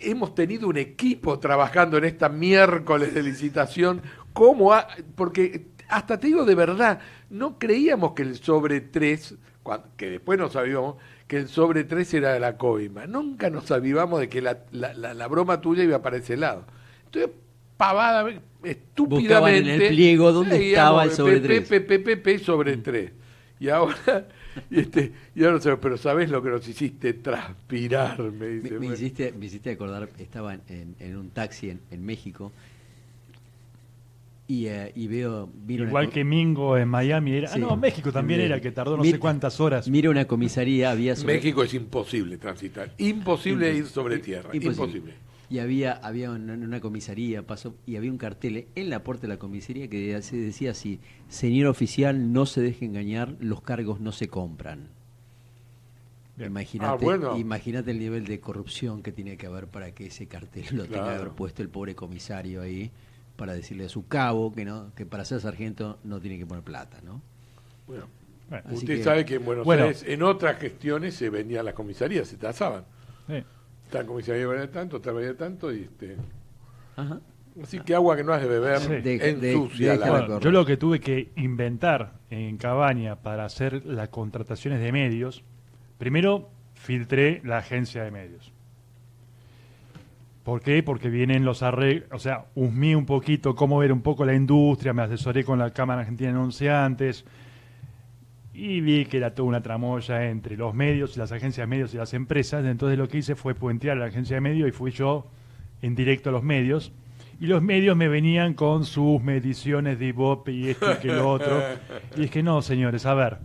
hemos tenido un equipo trabajando en esta miércoles de licitación, ¿cómo? porque hasta te digo de verdad, no creíamos que el sobre tres, que después nos sabíamos, que el sobre tres era de la coima. Nunca nos avivamos de que la, la, la, la broma tuya iba para ese lado. Entonces, pavada, estúpidamente. Buscaban en el pliego dónde estaba el sobre 3. sobre 3. Mm. Y ahora, este, y pero ¿sabés lo que nos hiciste? Transpirar, me dice. hiciste, acordar, estaba en, un taxi en, México y, eh, veo. Igual que Mingo en Miami era. Ah, no, México también era, que tardó no sé cuántas horas. Mira una comisaría, había sobre... México es imposible transitar. Imposible ir sobre tierra. imposible y había, había una, una comisaría, pasó, y había un cartel en la puerta de la comisaría que decía así, señor oficial, no se deje engañar, los cargos no se compran. Ah, imagínate, el nivel de corrupción que tiene que haber para que ese cartel lo tenga haber puesto el pobre comisario ahí para decirle a su cabo que no que para ser sargento no tiene que poner plata, ¿no? Bueno, usted sabe que en Buenos en otras gestiones se a las comisarías, se tasaban como comisaría tanto, tanto, y este. Así que agua que no has de beber ensucia Yo lo que tuve que inventar en Cabaña para hacer las contrataciones de medios, primero filtré la agencia de medios. ¿Por qué? Porque vienen los arreglos, o sea, usmí un poquito cómo ver un poco la industria, me asesoré con la Cámara Argentina de Anunciantes, y vi que era toda una tramoya entre los medios, y las agencias de medios y las empresas. Entonces lo que hice fue puentear a la agencia de medios y fui yo en directo a los medios. Y los medios me venían con sus mediciones de Ibope y esto y que lo otro. Y es que no, señores, a ver,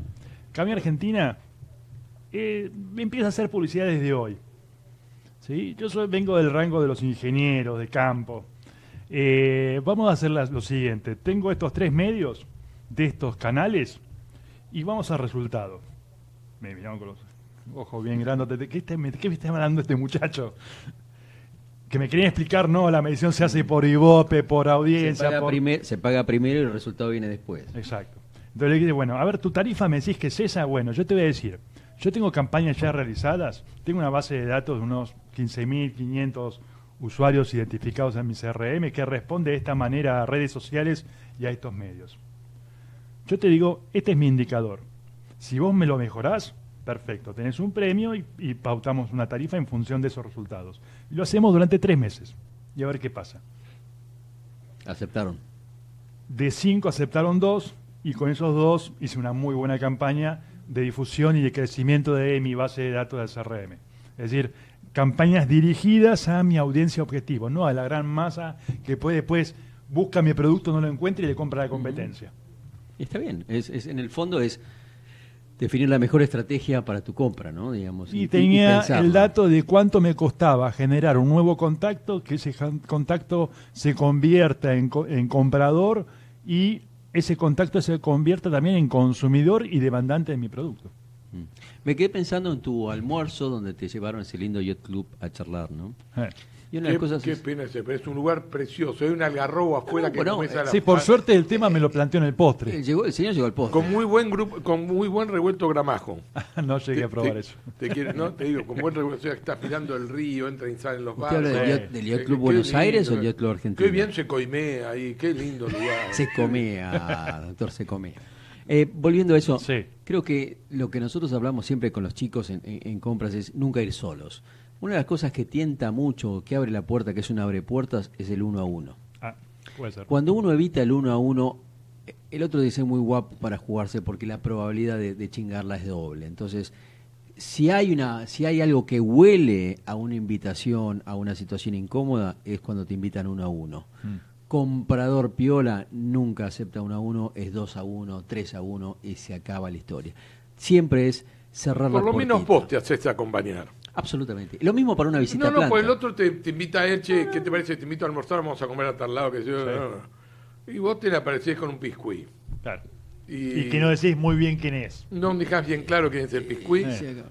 Cambio Argentina eh, empieza a hacer publicidad desde hoy. ¿sí? Yo soy, vengo del rango de los ingenieros de campo. Eh, vamos a hacer lo siguiente. Tengo estos tres medios de estos canales y vamos al resultado. Me miraron con los ojos bien grandes. qué, me, está hablando este muchacho? Que me quería explicar, no, la medición se hace por IVOPE, por audiencia. Se paga, se paga primero y el resultado viene después. Exacto. Entonces le dije, bueno, a ver, tu tarifa me decís que es esa. Bueno, yo te voy a decir, yo tengo campañas ya realizadas, tengo una base de datos de unos 15.500 usuarios identificados en mi CRM que responde de esta manera a redes sociales y a estos medios. Yo te digo, este es mi indicador. Si vos me lo mejorás, perfecto, tenés un premio y, pautamos una tarifa en función de esos resultados. lo hacemos durante tres meses y a ver qué pasa. Aceptaron. De cinco aceptaron dos y con esos dos hice una muy buena campaña de difusión y de crecimiento de mi base de datos de CRM. Es decir, campañas dirigidas a mi audiencia objetivo, no a la gran masa que puede después pues, busca mi producto, no lo encuentra y le compra la competencia. Está bien, es, en el fondo es definir la mejor estrategia para tu compra, ¿no? y, tenía el dato de cuánto me costaba generar un nuevo contacto, que ese contacto se convierta en, comprador y ese contacto se convierta también en consumidor y demandante de mi producto. Mm. Me quedé pensando en tu almuerzo donde te llevaron ese lindo Jet Club a charlar, ¿no? Eh. Y una es... un lugar precioso. Hay un algarrobo afuera que bueno, comienza eh, la Sí, por suerte el tema me lo planteó en el postre. Eh, llegó, el señor llegó al postre. Con muy buen grupo, con muy buen revuelto gramajo. no llegué a probar eso. Te, quiero, no, te digo, con buen revuelto, o sea, estás el río, entra y sale en los barrios. habla del, Club Buenos Aires o del eh. Club Argentino? Qué bien se coimea ahí, qué lindo lugar. se comea doctor, se comea. volviendo a eso, creo que lo que nosotros hablamos siempre con los chicos en compras es nunca ir solos. Una de las cosas que tienta mucho, que abre la puerta, que es un abre puertas, es el uno a uno. Ah, puede ser. Cuando uno evita el uno a uno, el otro dice muy guapo para jugarse porque la probabilidad de, chingarla es doble. Entonces, si hay una, si hay algo que huele a una invitación, a una situación incómoda, es cuando te invitan uno a uno. Mm. Comprador piola nunca acepta uno a uno, es dos a uno, tres a uno y se acaba la historia. Siempre es cerrar la la Por lo menos vos te haces acompañar. Absolutamente. Lo mismo para una visita No, no, pues el otro te, invita a Eche, ¿qué te parece? Te invito a almorzar, vamos a comer a tal lado, que yo, Y vos te le aparecés con un piscuí. Claro. Y, que no decís muy bien quién es. No dejás bien claro quién es el Piscuit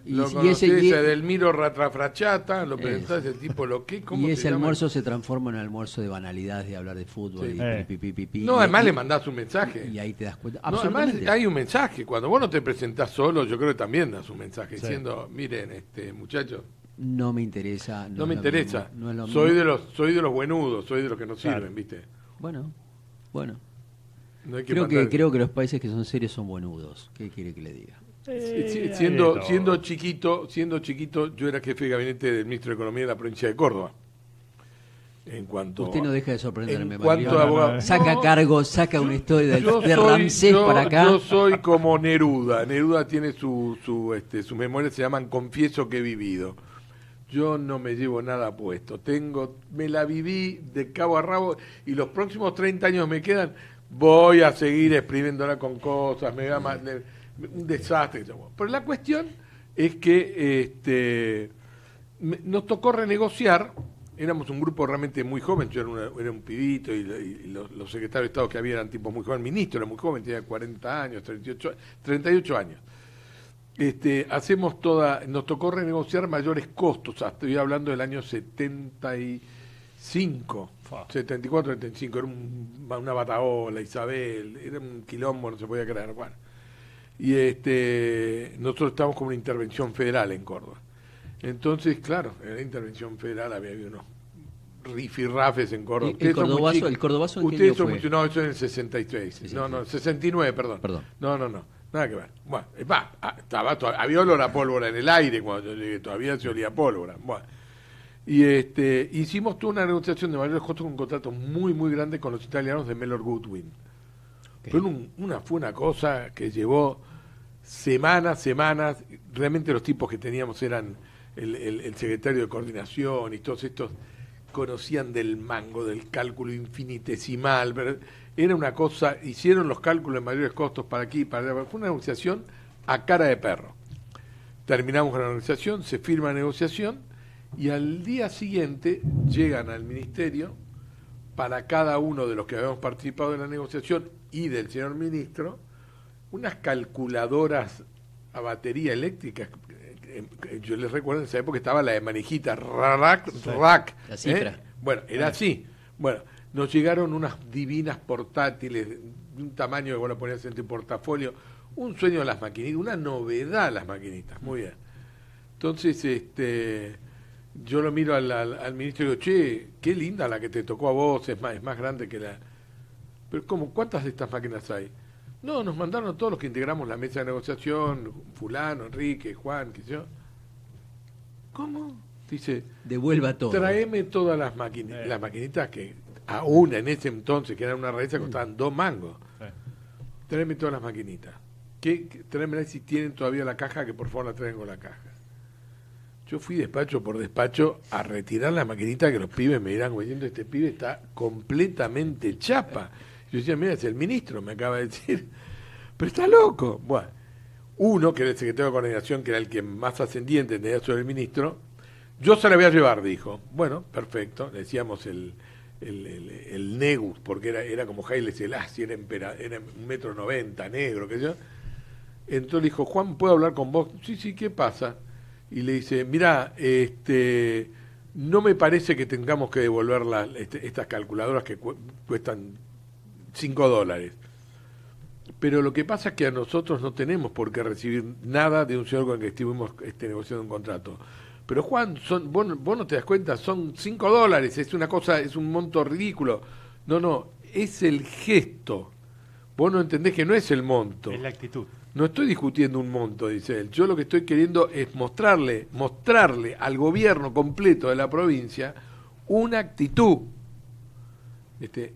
Lo y, ese, e- Delmiro Ratrafrachata, lo presentás, ese tipo lo que... ¿cómo y ese almuerzo se transforma en un almuerzo de banalidades, de hablar de fútbol. Y eh. no, además le mandás un mensaje. Y ahí te das cuenta. No, además hay un mensaje. Cuando vos no te presentás solo, yo creo que también das un mensaje diciendo, miren, este muchachos, no me interesa. No, me interesa. soy de los soy de los buenudos, soy de los que no sirven, ¿viste? Bueno, bueno creo, que, creo que los países que son serios son buenudos. ¿Qué quiere que le diga? siendo, siendo, chiquito, siendo chiquito, yo era jefe de gabinete del ministro de Economía de la provincia de Córdoba. En cuanto Usted no deja de sorprenderme, en Saca cargo, saca una historia de, Ramsés para acá. Yo soy como Neruda. Neruda tiene su, su, este, sus memorias, se llaman Confieso que he vivido. Yo no me llevo nada puesto. Tengo, me la viví de cabo a rabo y los próximos 30 años me quedan voy a seguir exprimiéndola con cosas, me va a, un desastre. Pero la cuestión es que este, nos tocó renegociar, éramos un grupo realmente muy joven, yo era, un pibito y, los, secretarios de Estado que había eran tipos muy jóvenes, el ministro era muy joven, tenía 40 años, 38, años. Este, hacemos toda, nos tocó renegociar mayores costos, estoy hablando del año 75, 74, 75, era una bataola, Isabel, era un quilombo, no se podía creer. Bueno, y este, nosotros estábamos con una intervención federal en Córdoba. Entonces, claro, en la intervención federal había habido unos rifirrafes en Córdoba. ¿El, cordobazo, ¿El cordobazo en Ustedes son mucho, eso en el 63, No, no, 69, perdón. perdón. No, no, no, nada que ver. Bueno, ah, estaba, había olor a pólvora en el aire cuando yo llegué, todavía se olía pólvora. Bueno y este, hicimos toda una negociación de mayores costos con contrato muy, muy grande con los italianos de Mellor Goodwin. Fue, una, fue una cosa que llevó semanas, semanas. Realmente los tipos que teníamos eran el, secretario de coordinación y todos estos conocían del mango, del cálculo infinitesimal. Era una cosa, hicieron los cálculos de mayores costos para aquí, para allá. Fue una negociación a cara de perro. Terminamos con la negociación, se firma la negociación y al día siguiente llegan al ministerio para cada uno de los que habíamos participado en la negociación y del señor ministro unas calculadoras a batería eléctrica. Yo les recuerdo en esa época estaba la de manejita. rack, rack. La ¿eh? Bueno, era así. Bueno, nos llegaron unas divinas portátiles de un tamaño que vos lo ponías en tu portafolio. Un sueño de las maquinitas, una novedad las maquinitas. Muy bien. Entonces, este yo lo miro al, ministro y digo, che, qué linda la que te tocó a vos, es más, es más grande que la... Pero ¿cómo? ¿Cuántas de estas máquinas hay? No, nos mandaron todos los que integramos la mesa de negociación, fulano, Enrique, Juan, qué sé yo. ¿Cómo? Dice, devuelva todo. Traeme todas las, maquinitas, las maquinitas que a una en ese entonces, que era una raíz, costaban dos mangos. Traeme todas las maquinitas. qué si tienen todavía la caja, que por favor la traigan con la caja. Yo fui despacho por despacho a retirar la maquinita que los pibes me irán diciendo, este pibe está completamente chapa. Yo decía, mira, es el ministro, me acaba de decir, pero está loco. Bueno, uno, que era el secretario de coordinación, que era el que más ascendiente tenía sobre el ministro, yo se lo voy a llevar, dijo. Bueno, perfecto, decíamos el, el, Negus, porque era, como Jaile Selassie, era, era un metro noventa, negro, que yo. Entonces le dijo, Juan, ¿puedo hablar con vos? Sí, sí, ¿qué pasa? y le dice, mira, este, no me parece que tengamos que devolver las, este, estas calculadoras que cuestan 5 dólares. Pero lo que pasa es que a nosotros no tenemos por qué recibir nada de un señor con el que estuvimos este, negociando un contrato. Pero Juan, son, vos, vos no te das cuenta, son 5 dólares, es una cosa, es un monto ridículo. No, no, es el gesto. Vos no entendés que no es el monto. Es la actitud. No estoy discutiendo un monto, dice él. Yo lo que estoy queriendo es mostrarle, mostrarle al gobierno completo de la provincia una actitud. Este,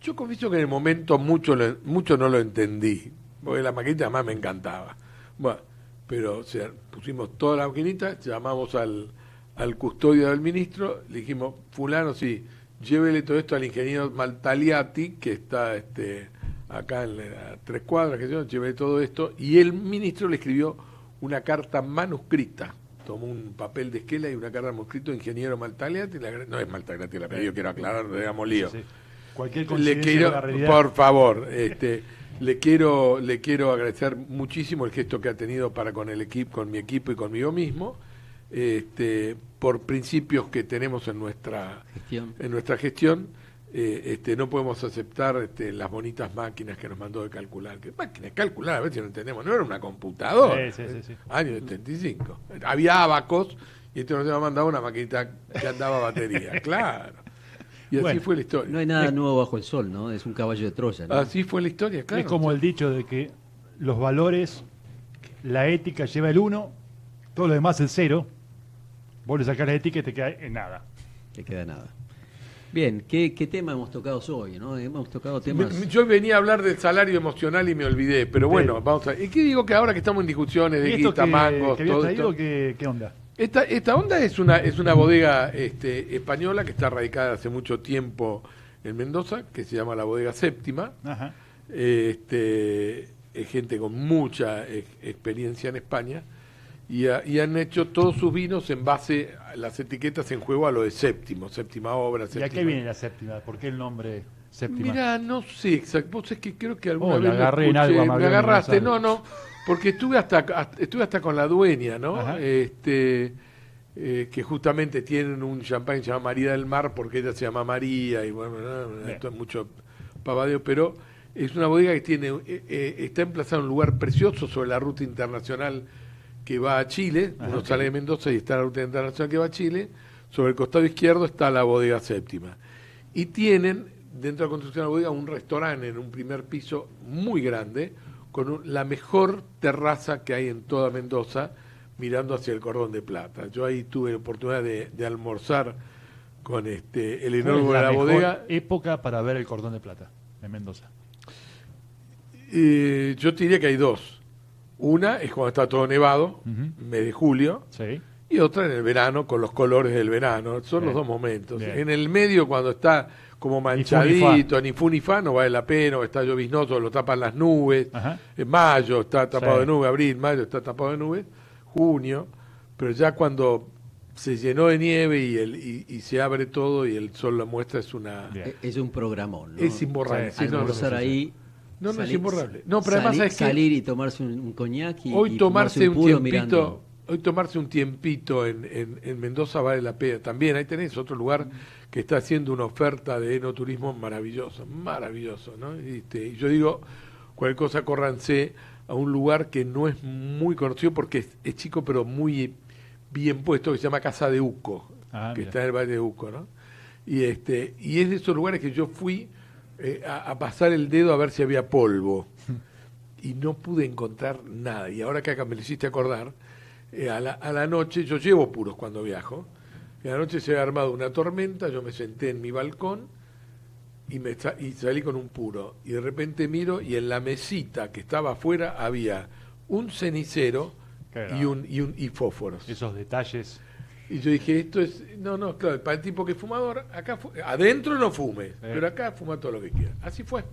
yo confieso que en el momento mucho, no lo entendí, porque la maquinita además me encantaba. Bueno, pero pusimos toda la maquinita, llamamos al, al custodio del ministro, le dijimos, fulano, sí, llévele todo esto al ingeniero Maltaliati, que está este, acá en la, tres cuadras, que llevé todo esto, y el ministro le escribió una carta manuscrita, tomó un papel de esquela y una carta manuscrita, ingeniero Maltagliati, no es Maltagliati la yo eh. quiero aclarar, digamos lío. Cualquier le por favor, este, le quiero, le quiero agradecer muchísimo el gesto que ha tenido para con el equipo, con mi equipo y conmigo mismo. Este, por principios que tenemos en nuestra en nuestra gestión eh, este, no podemos aceptar este, las bonitas máquinas que nos mandó de calcular. ¿Qué máquinas? Calcular, a ver si lo entendemos. No era una computadora. Sí, sí, sí, Año 75. Había abacos y entonces este nos había mandado una maquinita que andaba batería. claro. Y así fue la historia. No hay nada nuevo bajo el sol, ¿no? Es un caballo de Troya. Así fue la historia, claro. Es como el dicho de que los valores, la ética lleva el uno todo lo demás el cero Vos le sacas la ética y te queda en nada. Te queda nada. Bien, ¿qué, tema hemos tocado hoy? ¿no? Hemos tocado Yo venía a hablar del salario emocional y me olvidé, pero bueno, vamos a ¿Y qué digo que ahora que estamos en discusiones de guita, mangos, todo esto? ¿qué, onda? Esta, onda es una, es una bodega este, española que está radicada hace mucho tiempo en Mendoza, que se llama la Bodega Séptima. Este, es gente con mucha experiencia en España y, han hecho todos sus vinos en base a las etiquetas en juego a lo de séptimo, séptima obra. Séptima. ¿Y a qué viene la séptima? ¿Por qué el nombre séptima? Mira, no sé exacto. Vos es que creo que alguna oh, vez agarré me agarraste. No, no, porque estuve hasta, estuve hasta con la dueña, ¿no? Este. Eh, que justamente tienen un champán llama María del Mar porque ella se llama María y bueno, esto es mucho pavadeo, pero es una bodega que tiene eh, eh, está emplazada en un lugar precioso sobre la ruta internacional que va a Chile, uno sale de Mendoza y está la ruta internacional que va a Chile, sobre el costado izquierdo está la bodega séptima. Y tienen dentro de la construcción de la bodega un restaurante en un primer piso muy grande, con la mejor terraza que hay en toda Mendoza, mirando hacia el cordón de plata. Yo ahí tuve la oportunidad de, almorzar con este, el enorme de la, bodega. época para ver el cordón de plata en Mendoza? Eh, yo te diría que hay dos una es cuando está todo nevado, en mes de julio, y otra en el verano con los colores del verano. Son los dos momentos. En el medio, cuando está como manchadito, ni fa, no vale la pena, o está lloviznoso, lo tapan las nubes. En mayo está tapado de nubes, abril, mayo está tapado de nubes, junio, pero ya cuando se llenó de nieve y, el, y, y, se abre todo y el sol lo muestra es una... E, es un programón. Es imborrable. Sí, ahí no, no, es imborrable. No, pero además salir y tomarse un, coñac y hoy tomarse, un, tiempito, hoy tomarse un tiempito en, en, en, Mendoza vale la pena. También ahí tenés otro lugar mm. que está haciendo una oferta de enoturismo maravilloso, maravilloso, ¿no? Este, yo digo, cualquier cosa corranse a un lugar que no es muy conocido porque es, chico pero muy bien puesto que se llama Casa de Uco, ah, que está en el Valle de Uco, Y este y es de esos lugares que yo fui eh, a, pasar el dedo a ver si había polvo. Y no pude encontrar nada. Y ahora que acá me lo hiciste acordar, eh, a, la, a, la, noche, yo llevo puros cuando viajo, y a la noche se había armado una tormenta, yo me senté en mi balcón y, me y salí con un puro. Y de repente miro y en la mesita que estaba afuera había un cenicero y, un, y, un, y fósforos. Esos detalles y yo dije, esto es. No, no, claro, para el tipo que es fumador, acá adentro no fume, pero acá fuma todo lo que quiera. Así fue.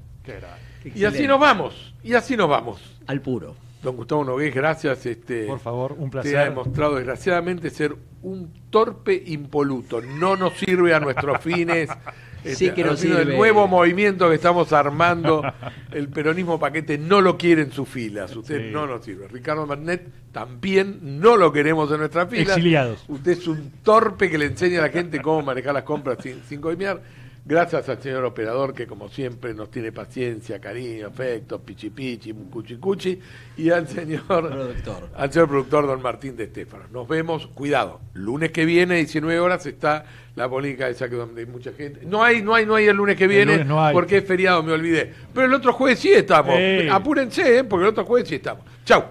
Y así nos vamos, y así nos vamos. Al puro. Don Gustavo Nogués, gracias. Este, Por favor, un placer. Te ha demostrado, desgraciadamente, ser un torpe impoluto. No nos sirve a nuestros fines. Este, sí El nuevo movimiento que estamos armando, el peronismo paquete, no lo quiere en sus filas. Usted no nos sirve. Ricardo Magnet también no lo queremos en nuestras filas. Usted es un torpe que le enseña a la gente cómo manejar las compras sin, sin Gracias al señor operador que, como siempre, nos tiene paciencia, cariño, afecto, pichi pichi, cuchi cuchi. Y al señor, al señor productor, don Martín de Estefano Nos vemos, cuidado. Lunes que viene, 19 horas, está la polémica esa que donde hay mucha gente. No hay, no hay, no hay el lunes que viene no porque es feriado, me olvidé. Pero el otro jueves sí estamos. Apúrense, ¿eh? porque el otro jueves sí estamos. Chau.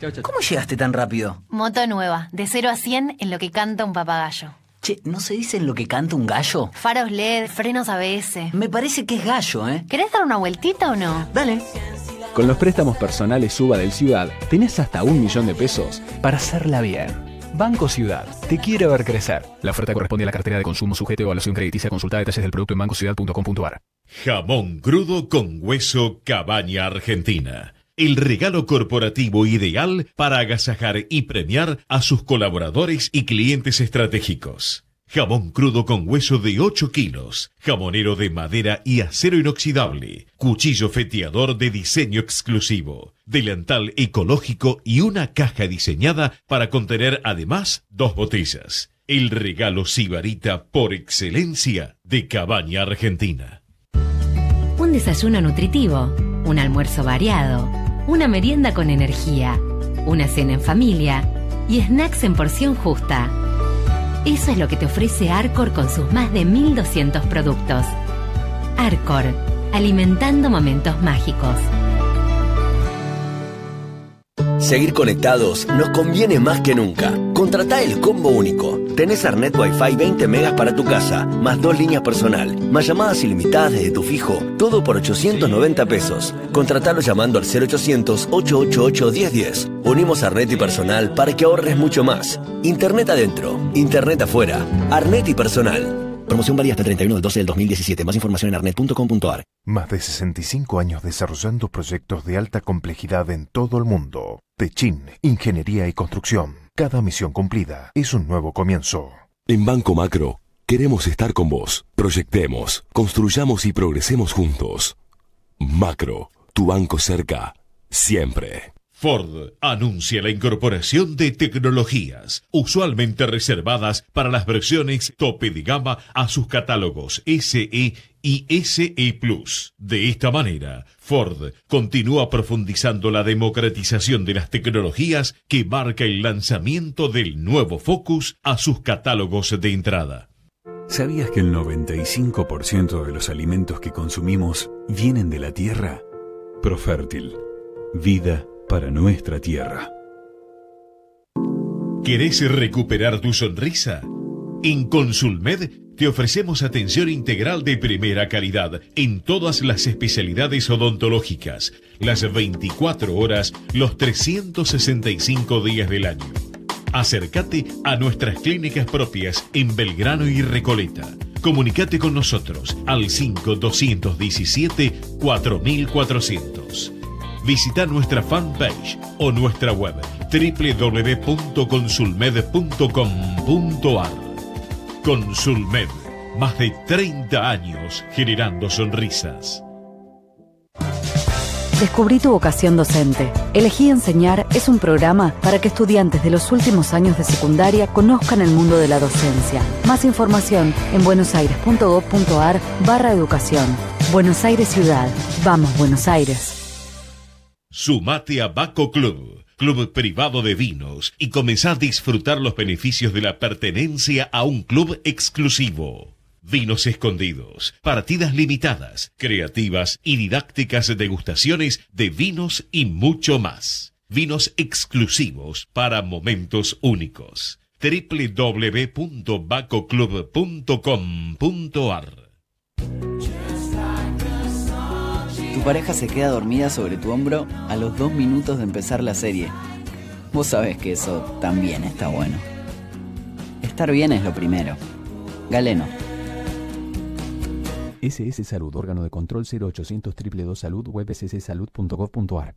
Chau, chau. ¿Cómo llegaste tan rápido? Moto nueva, de 0 a 100 en lo que canta un papagayo. Che, ¿no se dice en lo que canta un gallo? Faros LED, frenos ABS. Me parece que es gallo, ¿eh? ¿Querés dar una vueltita o no? Dale. Con los préstamos personales suba del Ciudad, tenés hasta un millón de pesos para hacerla bien. Banco Ciudad. Te quiere ver crecer. La oferta corresponde a la cartera de consumo sujeto a evaluación crediticia. Consulta detalles del producto en bancociudad.com.ar. Jamón crudo con hueso Cabaña Argentina. El regalo corporativo ideal para agasajar y premiar a sus colaboradores y clientes estratégicos. Jamón crudo con hueso de 8 kilos, jamonero de madera y acero inoxidable, cuchillo feteador de diseño exclusivo, delantal ecológico y una caja diseñada para contener además dos botellas. El regalo sibarita por excelencia de Cabaña Argentina. Un desayuno nutritivo, un almuerzo variado, una merienda con energía, una cena en familia y snacks en porción justa. Eso es lo que te ofrece Arcor con sus más de 1200 productos. Arcor, alimentando momentos mágicos. Seguir conectados nos conviene más que nunca. Contratá el combo único. Tenés Arnet Wi-Fi 20 megas para tu casa, más dos líneas personal, más llamadas ilimitadas desde tu fijo, todo por 890 pesos. Contratalo llamando al 0800-888-1010. Unimos Arnet y personal para que ahorres mucho más. Internet adentro, internet afuera, Arnet y personal. Promoción varía hasta 31 de 12 del 2017. Más información en arnet.com.ar. Más de 65 años desarrollando proyectos de alta complejidad en todo el mundo. Techin, Ingeniería y Construcción. Cada misión cumplida es un nuevo comienzo. En Banco Macro, queremos estar con vos. Proyectemos, construyamos y progresemos juntos. Macro, tu banco cerca, siempre. Ford anuncia la incorporación de tecnologías usualmente reservadas para las versiones tope de gama a sus catálogos SE y SE Plus. De esta manera, Ford continúa profundizando la democratización de las tecnologías que marca el lanzamiento del nuevo Focus a sus catálogos de entrada. ¿Sabías que el 95% de los alimentos que consumimos vienen de la tierra? Profértil. Vida para nuestra tierra. ¿Querés recuperar tu sonrisa? En Consulmed te ofrecemos atención integral de primera calidad en todas las especialidades odontológicas, las 24 horas, los 365 días del año. Acércate a nuestras clínicas propias en Belgrano y Recoleta. Comunicate con nosotros al 5217-4400. Visita nuestra fanpage o nuestra web www.consulmed.com.ar. Consulmed, más de 30 años generando sonrisas. Descubrí tu vocación docente. Elegí Enseñar es un programa para que estudiantes de los últimos años de secundaria conozcan el mundo de la docencia. Más información en buenosaires.gov.ar barra educación. Buenos Aires Ciudad. Vamos, Buenos Aires. Sumate a Baco Club club privado de vinos y comenzá a disfrutar los beneficios de la pertenencia a un club exclusivo. Vinos escondidos, partidas limitadas, creativas y didácticas degustaciones de vinos y mucho más. Vinos exclusivos para momentos únicos. www.bacoclub.com.ar tu pareja se queda dormida sobre tu hombro a los dos minutos de empezar la serie. Vos sabés que eso también está bueno. Estar bien es lo primero. Galeno. SS Salud, órgano de control 0800 222 salud webscsalud.gov.ar.